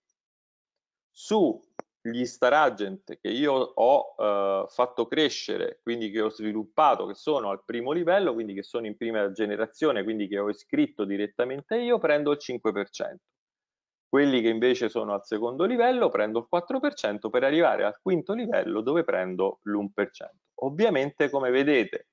sugli star agent che io ho eh, fatto crescere, quindi che ho sviluppato, che sono al primo livello, quindi che sono in prima generazione, quindi che ho iscritto direttamente io, prendo il 5%. Quelli che invece sono al secondo livello prendo il 4% per arrivare al quinto livello dove prendo l'1%. Ovviamente come vedete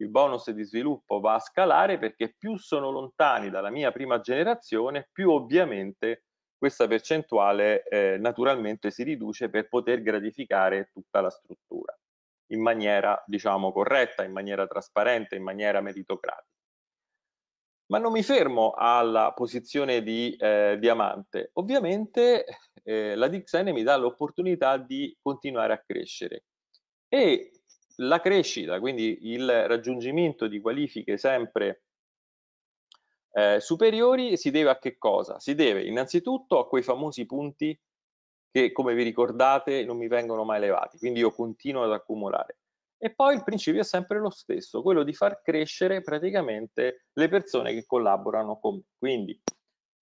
il bonus di sviluppo va a scalare perché più sono lontani dalla mia prima generazione, più ovviamente questa percentuale eh, naturalmente si riduce per poter gratificare tutta la struttura in maniera, diciamo, corretta, in maniera trasparente, in maniera meritocratica. Ma non mi fermo alla posizione di eh, diamante. Ovviamente eh, la DXN mi dà l'opportunità di continuare a crescere e la crescita, quindi il raggiungimento di qualifiche sempre eh, superiori, si deve a che cosa? Si deve innanzitutto a quei famosi punti che, come vi ricordate, non mi vengono mai levati, quindi io continuo ad accumulare. E poi il principio è sempre lo stesso, quello di far crescere praticamente le persone che collaborano con me. Quindi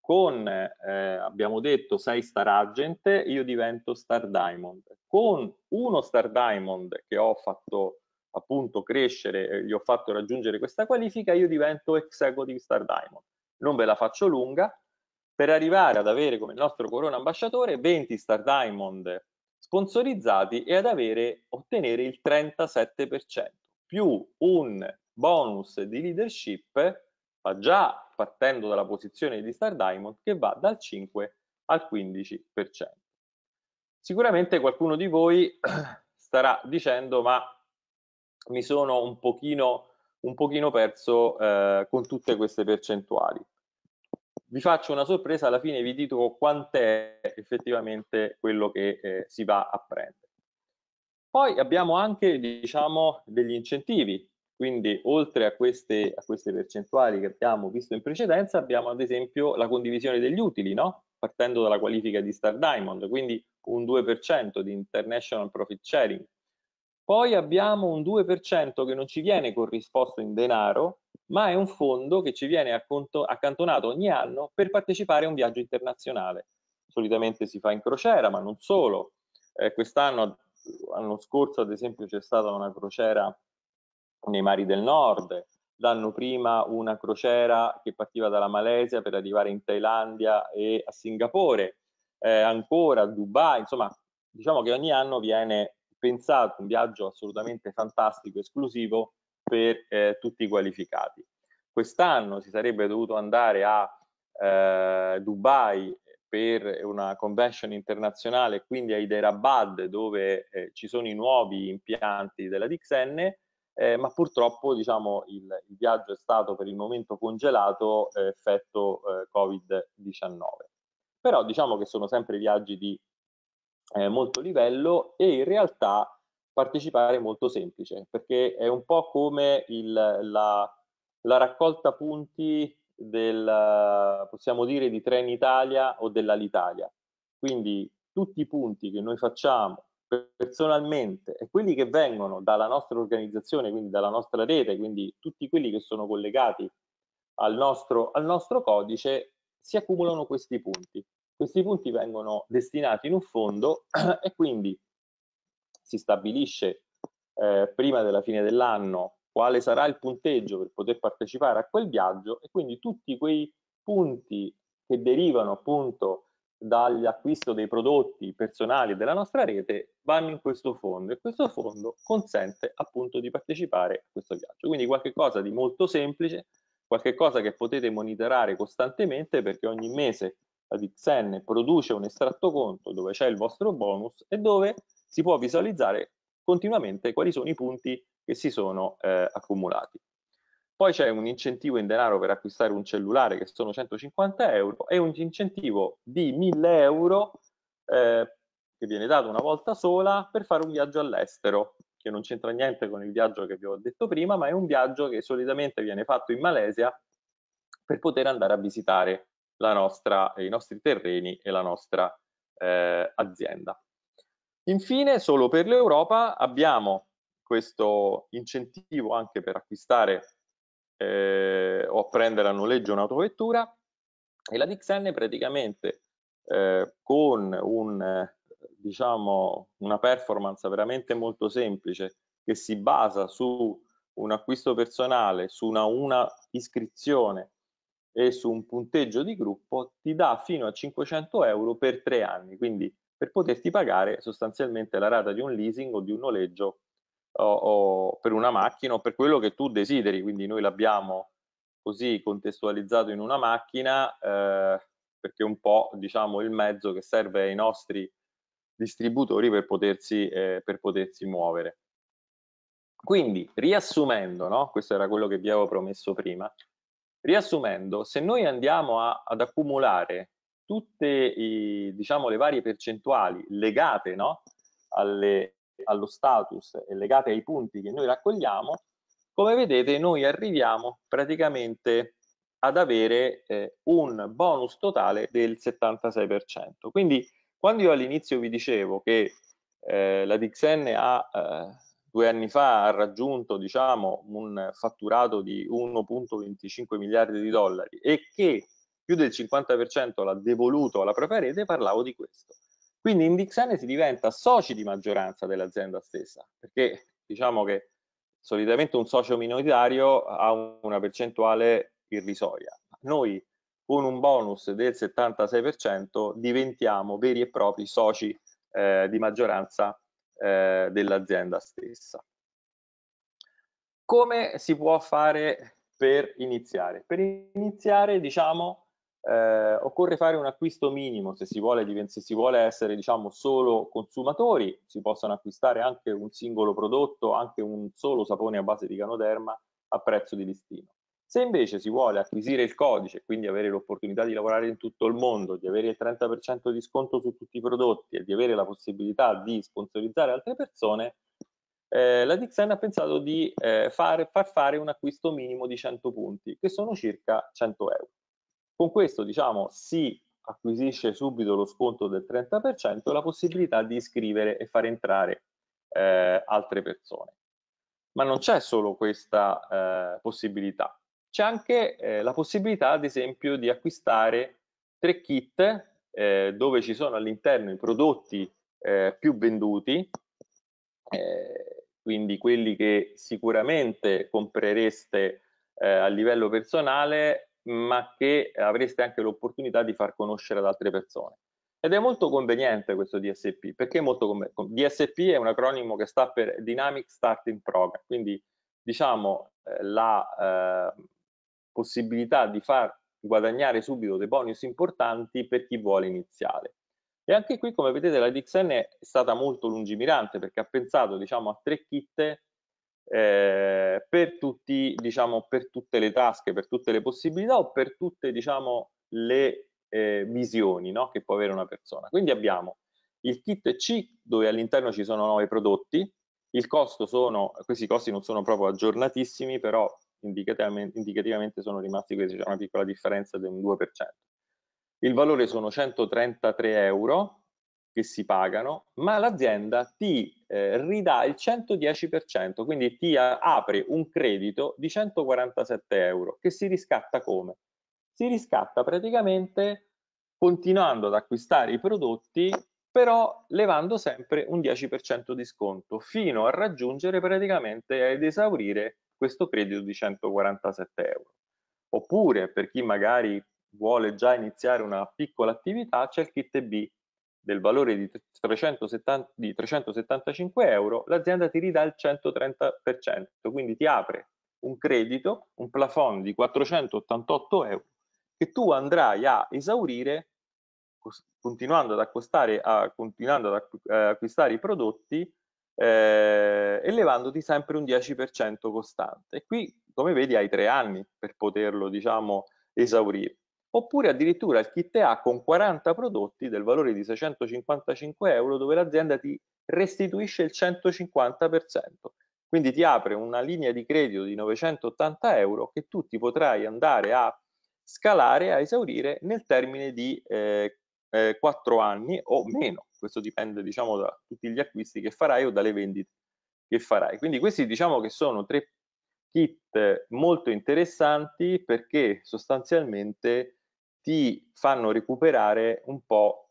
con, eh, abbiamo detto, sei star agent, io divento star diamond. Con uno star diamond che ho fatto appunto crescere, eh, gli ho fatto raggiungere questa qualifica, io divento executive star diamond. Non ve la faccio lunga, per arrivare ad avere come nostro corona ambasciatore 20 star diamond sponsorizzati e ad avere, ottenere il 37%, più un bonus di leadership, ma già partendo dalla posizione di Star Diamond, che va dal 5 al 15%. Sicuramente qualcuno di voi starà dicendo, ma mi sono un pochino, un pochino perso eh, con tutte queste percentuali vi faccio una sorpresa, alla fine vi dico quant'è effettivamente quello che eh, si va a prendere. Poi abbiamo anche diciamo, degli incentivi, quindi oltre a queste, a queste, percentuali che abbiamo visto in precedenza abbiamo ad esempio la condivisione degli utili, no? partendo dalla qualifica di Star Diamond, quindi un 2% di International Profit Sharing. Poi abbiamo un 2% che non ci viene corrisposto in denaro, ma è un fondo che ci viene accantonato ogni anno per partecipare a un viaggio internazionale. Solitamente si fa in crociera, ma non solo. Eh, quest'anno, l'anno scorso ad esempio, c'è stata una crociera nei mari del nord, l'anno prima una crociera che partiva dalla Malesia per arrivare in Thailandia e a Singapore, eh, ancora a Dubai, insomma diciamo che ogni anno viene pensato un viaggio assolutamente fantastico, esclusivo per eh, tutti i qualificati. Quest'anno si sarebbe dovuto andare a eh, Dubai per una convention internazionale, quindi a Hyderabad dove eh, ci sono i nuovi impianti della Dixn, eh, ma purtroppo diciamo, il, il, viaggio è stato per il momento congelato eh, effetto eh, Covid-19. Però diciamo che sono sempre viaggi di molto livello e in realtà partecipare è molto semplice, perché è un po' come il, la, la, raccolta punti del, possiamo dire, di Trenitalia o dell'Alitalia. Quindi tutti i punti che noi facciamo personalmente e quelli che vengono dalla nostra organizzazione, quindi dalla nostra rete, quindi tutti quelli che sono collegati al nostro, al nostro codice, si accumulano questi punti. Questi punti vengono destinati in un fondo e quindi si stabilisce eh, prima della fine dell'anno quale sarà il punteggio per poter partecipare a quel viaggio e quindi tutti quei punti che derivano appunto dall'acquisto dei prodotti personali della nostra rete vanno in questo fondo e questo fondo consente appunto di partecipare a questo viaggio. Quindi qualcosa di molto semplice, qualcosa che potete monitorare costantemente perché ogni mese la Vixen produce un estratto conto dove c'è il vostro bonus e dove si può visualizzare continuamente quali sono i punti che si sono eh, accumulati. Poi c'è un incentivo in denaro per acquistare un cellulare che sono 150 euro e un incentivo di 1000 euro eh, che viene dato una volta sola per fare un viaggio all'estero, che non c'entra niente con il viaggio che vi ho detto prima, ma è un viaggio che solitamente viene fatto in Malesia per poter andare a visitare nostra, i nostri terreni e la nostra eh, azienda. Infine, solo per l'Europa abbiamo questo incentivo anche per acquistare eh, o prendere a noleggio un'autovettura e la Dixenne praticamente eh, con un, diciamo, una performance veramente molto semplice che si basa su un acquisto personale, su una, una iscrizione e su un punteggio di gruppo ti dà fino a 500 euro per tre anni, quindi per poterti pagare sostanzialmente la rata di un leasing o di un noleggio o, o per una macchina o per quello che tu desideri. Quindi noi l'abbiamo così contestualizzato in una macchina eh, perché è un po' diciamo il mezzo che serve ai nostri distributori per potersi, eh, per potersi muovere. Quindi, riassumendo, no? questo era quello che vi avevo promesso prima, riassumendo, se noi andiamo a, ad accumulare tutte i, diciamo, le varie percentuali legate no, alle, allo status e legate ai punti che noi raccogliamo, come vedete noi arriviamo praticamente ad avere eh, un bonus totale del 76%. Quindi quando io all'inizio vi dicevo che eh, la Dixen ha, eh, due anni fa ha raggiunto diciamo, un fatturato di 1.25 miliardi di dollari e che più del 50% l'ha devoluto alla propria rete, parlavo di questo. Quindi in Dixene si diventa soci di maggioranza dell'azienda stessa, perché diciamo che solitamente un socio minoritario ha una percentuale irrisoria. Noi con un bonus del 76% diventiamo veri e propri soci eh, di maggioranza eh, dell'azienda stessa. Come si può fare per iniziare? Per iniziare, diciamo, eh, occorre fare un acquisto minimo se si vuole, se si vuole essere diciamo, solo consumatori, si possono acquistare anche un singolo prodotto, anche un solo sapone a base di canoderma a prezzo di listino. Se invece si vuole acquisire il codice, quindi avere l'opportunità di lavorare in tutto il mondo, di avere il 30% di sconto su tutti i prodotti e di avere la possibilità di sponsorizzare altre persone, eh, la Dixen ha pensato di eh, fare, far fare un acquisto minimo di 100 punti, che sono circa 100 euro. Con questo diciamo si acquisisce subito lo sconto del 30% e la possibilità di iscrivere e far entrare eh, altre persone. Ma non c'è solo questa eh, possibilità, c'è anche eh, la possibilità ad esempio di acquistare tre kit eh, dove ci sono all'interno i prodotti eh, più venduti, eh, quindi quelli che sicuramente comprereste a livello personale ma che avreste anche l'opportunità di far conoscere ad altre persone. Ed è molto conveniente questo DSP, perché è molto conveniente. DSP è un acronimo che sta per Dynamic Starting Program, quindi diciamo eh, la eh, possibilità di far guadagnare subito dei bonus importanti per chi vuole iniziare. E anche qui, come vedete, la DXN è stata molto lungimirante perché ha pensato diciamo, a tre kit eh, per, tutti, diciamo, per tutte le tasche, per tutte le possibilità o per tutte diciamo, le eh, visioni no? che può avere una persona. Quindi abbiamo il kit C dove all'interno ci sono 9 prodotti, il costo sono, questi costi non sono proprio aggiornatissimi, però indicativamente, indicativamente sono rimasti questi, c'è una piccola differenza del 2%. Il valore sono 133 euro, che si pagano, ma l'azienda ti eh, ridà il 110%, quindi ti apre un credito di 147 euro che si riscatta come? Si riscatta praticamente continuando ad acquistare i prodotti però levando sempre un 10% di sconto fino a raggiungere praticamente ed esaurire questo credito di 147 euro. Oppure per chi magari vuole già iniziare una piccola attività c'è il kit B del valore di 370, di 375 euro, l'azienda ti ridà il 130%, quindi ti apre un credito, un plafond di 488 euro che tu andrai a esaurire continuando ad, accostare a, continuando ad eh, acquistare i prodotti eh, elevandoti sempre un 10% costante. E qui, come vedi, hai tre anni per poterlo, diciamo, esaurire oppure addirittura il kit A con 40 prodotti del valore di 655 euro dove l'azienda ti restituisce il 150%. Quindi ti apre una linea di credito di 980 euro che tu ti potrai andare a scalare, a esaurire nel termine di eh, eh, 4 anni o meno. Questo dipende diciamo da tutti gli acquisti che farai o dalle vendite che farai. Quindi questi diciamo che sono tre kit molto interessanti perché sostanzialmente ti fanno recuperare un po'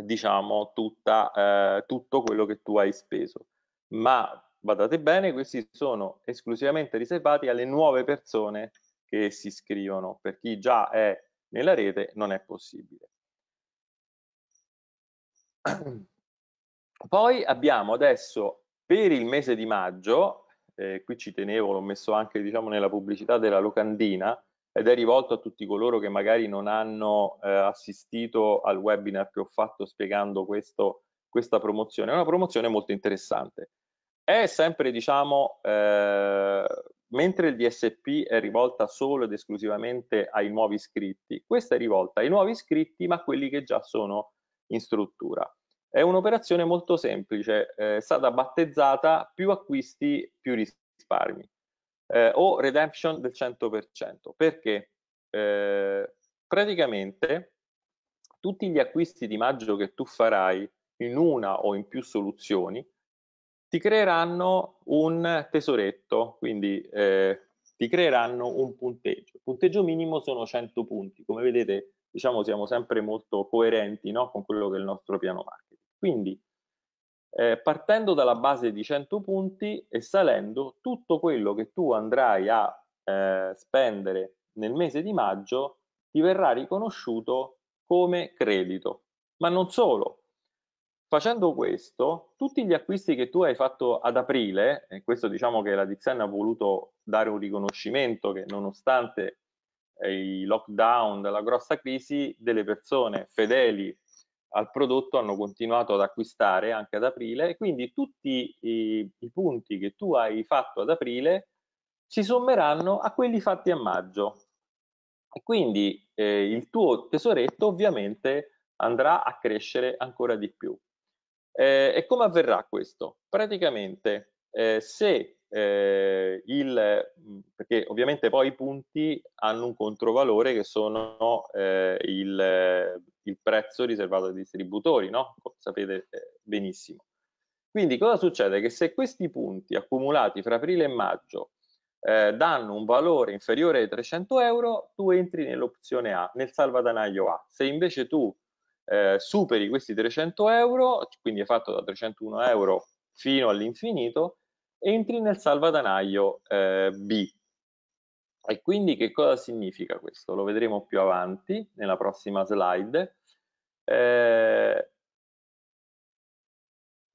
diciamo tutta, eh, tutto quello che tu hai speso ma badate bene questi sono esclusivamente riservati alle nuove persone che si iscrivono per chi già è nella rete non è possibile poi abbiamo adesso per il mese di maggio eh, qui ci tenevo l'ho messo anche diciamo nella pubblicità della locandina ed è rivolto a tutti coloro che magari non hanno eh, assistito al webinar che ho fatto spiegando questo, questa promozione. È una promozione molto interessante. È sempre, diciamo, eh, mentre il DSP è rivolta solo ed esclusivamente ai nuovi iscritti, questa è rivolta ai nuovi iscritti ma a quelli che già sono in struttura. È un'operazione molto semplice, eh, è stata battezzata più acquisti più risparmi eh, o redemption del 100%, perché eh, praticamente tutti gli acquisti di maggio che tu farai in una o in più soluzioni ti creeranno un tesoretto, quindi eh, ti creeranno un punteggio. Il punteggio minimo sono 100 punti, come vedete diciamo siamo sempre molto coerenti no? con quello che è il nostro piano marketing. Quindi eh, partendo dalla base di 100 punti e salendo tutto quello che tu andrai a eh, spendere nel mese di maggio ti verrà riconosciuto come credito. Ma non solo, facendo questo, tutti gli acquisti che tu hai fatto ad aprile, e questo diciamo che la Dixen ha voluto dare un riconoscimento che nonostante eh, i lockdown, la grossa crisi, delle persone fedeli al prodotto hanno continuato ad acquistare anche ad aprile e quindi tutti i, i punti che tu hai fatto ad aprile si sommeranno a quelli fatti a maggio e quindi eh, il tuo tesoretto ovviamente andrà a crescere ancora di più. Eh, e come avverrà questo? Praticamente eh, se eh, il mm, perché ovviamente poi i punti hanno un controvalore che sono eh, il il prezzo riservato ai distributori, no? Come sapete eh, benissimo. Quindi cosa succede? Che se questi punti accumulati fra aprile e maggio eh, danno un valore inferiore ai 300 euro, tu entri nell'opzione A, nel salvadanaio A. Se invece tu eh, superi questi 300 euro, quindi è fatto da 301 euro fino all'infinito, entri nel salvadanaio eh, B. E quindi che cosa significa questo? Lo vedremo più avanti nella prossima slide. Eh,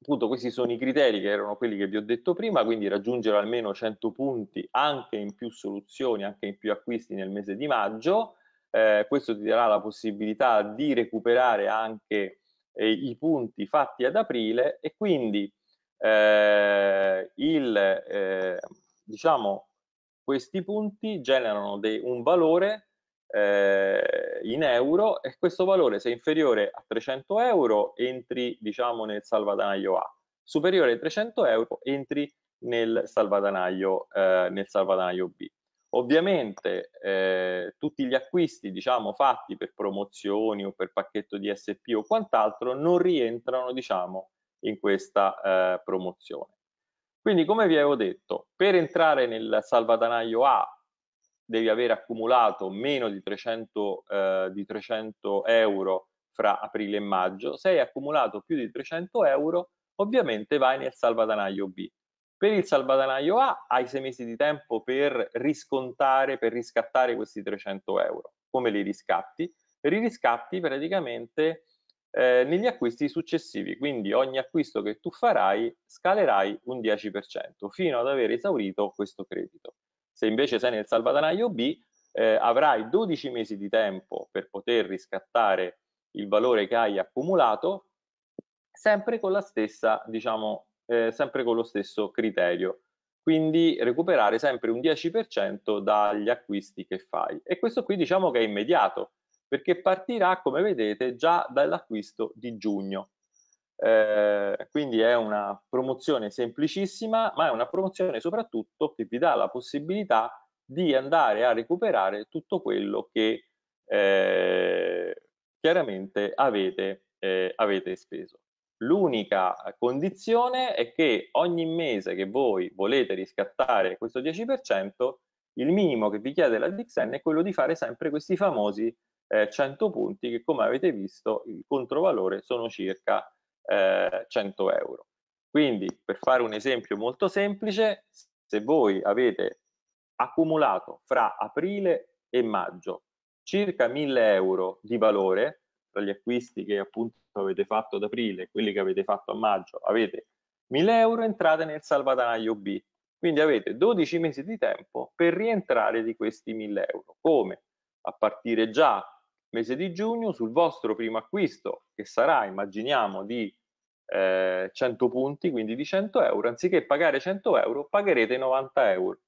appunto questi sono i criteri che erano quelli che vi ho detto prima, quindi raggiungere almeno 100 punti anche in più soluzioni, anche in più acquisti nel mese di maggio, eh, questo ti darà la possibilità di recuperare anche eh, i punti fatti ad aprile e quindi eh, il, eh, diciamo, questi punti generano un valore eh, in euro e questo valore se è inferiore a 300 euro entri diciamo nel salvadanaio A, superiore ai 300 euro entri nel salvadanaio, eh, nel salvadanaio B. Ovviamente eh, tutti gli acquisti diciamo, fatti per promozioni o per pacchetto di SP o quant'altro non rientrano diciamo, in questa eh, promozione. Quindi come vi avevo detto, per entrare nel salvadanaio A devi aver accumulato meno di 300, eh, di 300 euro fra aprile e maggio, se hai accumulato più di 300 euro ovviamente vai nel salvadanaio B. Per il salvadanaio A hai sei mesi di tempo per riscontare, per riscattare questi 300 euro. Come li riscatti? Li riscatti praticamente eh, negli acquisti successivi, quindi ogni acquisto che tu farai scalerai un 10% fino ad aver esaurito questo credito. Se invece sei nel salvadanaio B, eh, avrai 12 mesi di tempo per poter riscattare il valore che hai accumulato, sempre con la stessa, diciamo, eh, sempre con lo stesso criterio. Quindi recuperare sempre un 10% dagli acquisti che fai. E questo qui diciamo che è immediato, perché partirà, come vedete, già dall'acquisto di giugno. Eh, quindi è una promozione semplicissima, ma è una promozione soprattutto che vi dà la possibilità di andare a recuperare tutto quello che eh, chiaramente avete, eh, avete speso. L'unica condizione è che ogni mese che voi volete riscattare questo 10%, il minimo che vi chiede la Dixen è quello di fare sempre questi famosi 100 eh, punti che come avete visto il controvalore sono circa eh, 100 euro. Quindi, per fare un esempio molto semplice, se voi avete accumulato fra aprile e maggio circa 1000 euro di valore tra gli acquisti che appunto avete fatto ad aprile e quelli che avete fatto a maggio, avete 1000 euro entrate nel salvadanaio B. Quindi avete 12 mesi di tempo per rientrare di questi 1000 euro. Come? A partire già mese di giugno sul vostro primo acquisto che sarà immaginiamo di eh, 100 punti quindi di 100 euro anziché pagare 100 euro pagherete 90 euro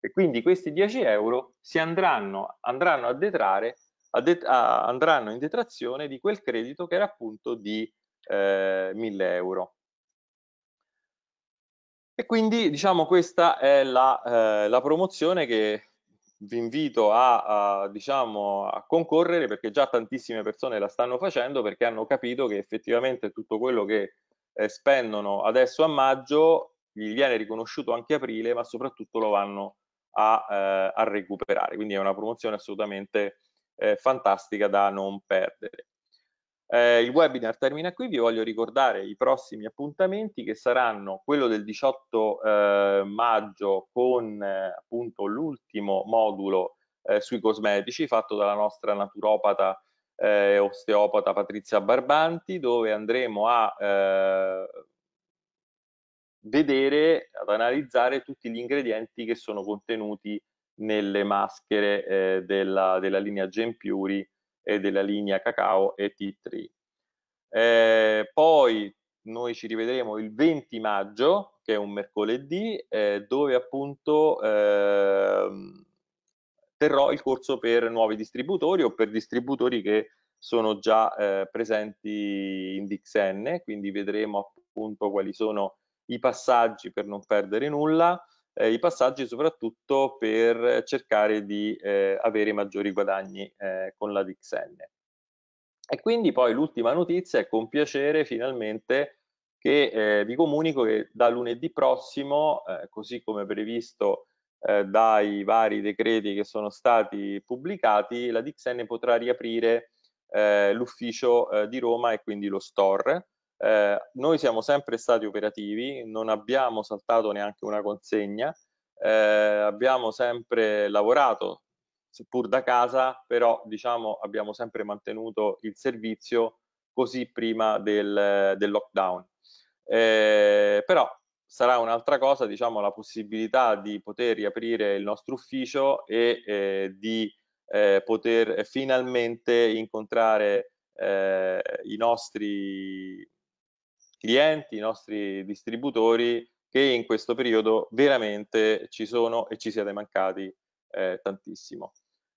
e quindi questi 10 euro si andranno, andranno a detrare a det, a, andranno in detrazione di quel credito che era appunto di eh, 1000 euro e quindi diciamo questa è la, eh, la promozione che vi invito a, a, diciamo, a concorrere perché già tantissime persone la stanno facendo perché hanno capito che effettivamente tutto quello che eh, spendono adesso a maggio gli viene riconosciuto anche aprile, ma soprattutto lo vanno a, eh, a recuperare. Quindi è una promozione assolutamente eh, fantastica da non perdere. Eh, il webinar termina qui, vi voglio ricordare i prossimi appuntamenti che saranno quello del 18 eh, maggio con eh, appunto l'ultimo modulo eh, sui cosmetici fatto dalla nostra naturopata e eh, osteopata Patrizia Barbanti dove andremo a eh, vedere, ad analizzare tutti gli ingredienti che sono contenuti nelle maschere della, della linea Gempiuri e della linea cacao e T3. Eh, poi noi ci rivedremo il 20 maggio, che è un mercoledì, eh, dove appunto eh, terrò il corso per nuovi distributori o per distributori che sono già eh, presenti in Dixenne, quindi vedremo appunto quali sono i passaggi per non perdere nulla eh, i passaggi soprattutto per cercare di eh, avere maggiori guadagni eh, con la DXN. E quindi poi l'ultima notizia è con piacere finalmente che eh, vi comunico che da lunedì prossimo, eh, così come previsto eh, dai vari decreti che sono stati pubblicati, la DXN potrà riaprire l'ufficio di Roma e quindi lo store eh, noi siamo sempre stati operativi, non abbiamo saltato neanche una consegna, eh, abbiamo sempre lavorato, seppur da casa, però diciamo abbiamo sempre mantenuto il servizio così prima del, del lockdown. Eh, però sarà un'altra cosa, diciamo, la possibilità di poter riaprire il nostro ufficio e eh, di eh, poter finalmente incontrare eh, i nostri clienti, i nostri distributori che in questo periodo veramente ci sono e ci siete mancati eh, tantissimo.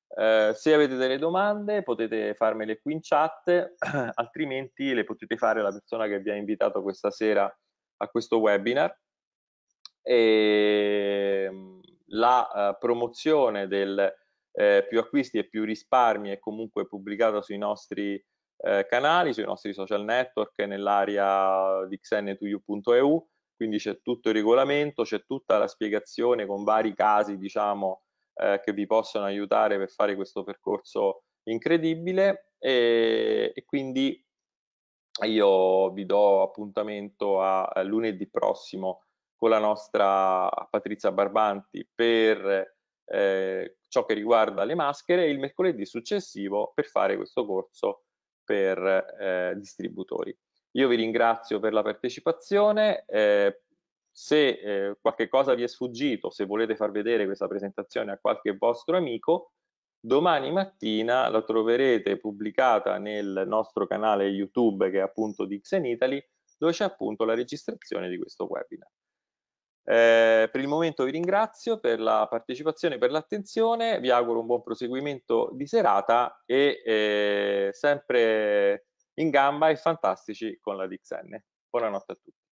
Eh, se avete delle domande potete farmele qui in chat, altrimenti le potete fare alla persona che vi ha invitato questa sera a questo webinar. E ehm, la eh, promozione del eh, più acquisti e più risparmi è comunque pubblicata sui nostri eh, canali, sui nostri social network, nell'area di xenetuyu.eu, quindi c'è tutto il regolamento, c'è tutta la spiegazione con vari casi diciamo, eh, che vi possono aiutare per fare questo percorso incredibile e, e quindi io vi do appuntamento a, a lunedì prossimo con la nostra Patrizia Barbanti per eh, ciò che riguarda le maschere e il mercoledì successivo per fare questo corso per eh, distributori. Io vi ringrazio per la partecipazione, eh, se eh, qualche cosa vi è sfuggito, se volete far vedere questa presentazione a qualche vostro amico, domani mattina la troverete pubblicata nel nostro canale YouTube che è appunto Dixon Italy, dove c'è appunto la registrazione di questo webinar. Eh, per il momento vi ringrazio per la partecipazione, e per l'attenzione, vi auguro un buon proseguimento di serata e eh, sempre in gamba e fantastici con la DXN. Buonanotte a tutti.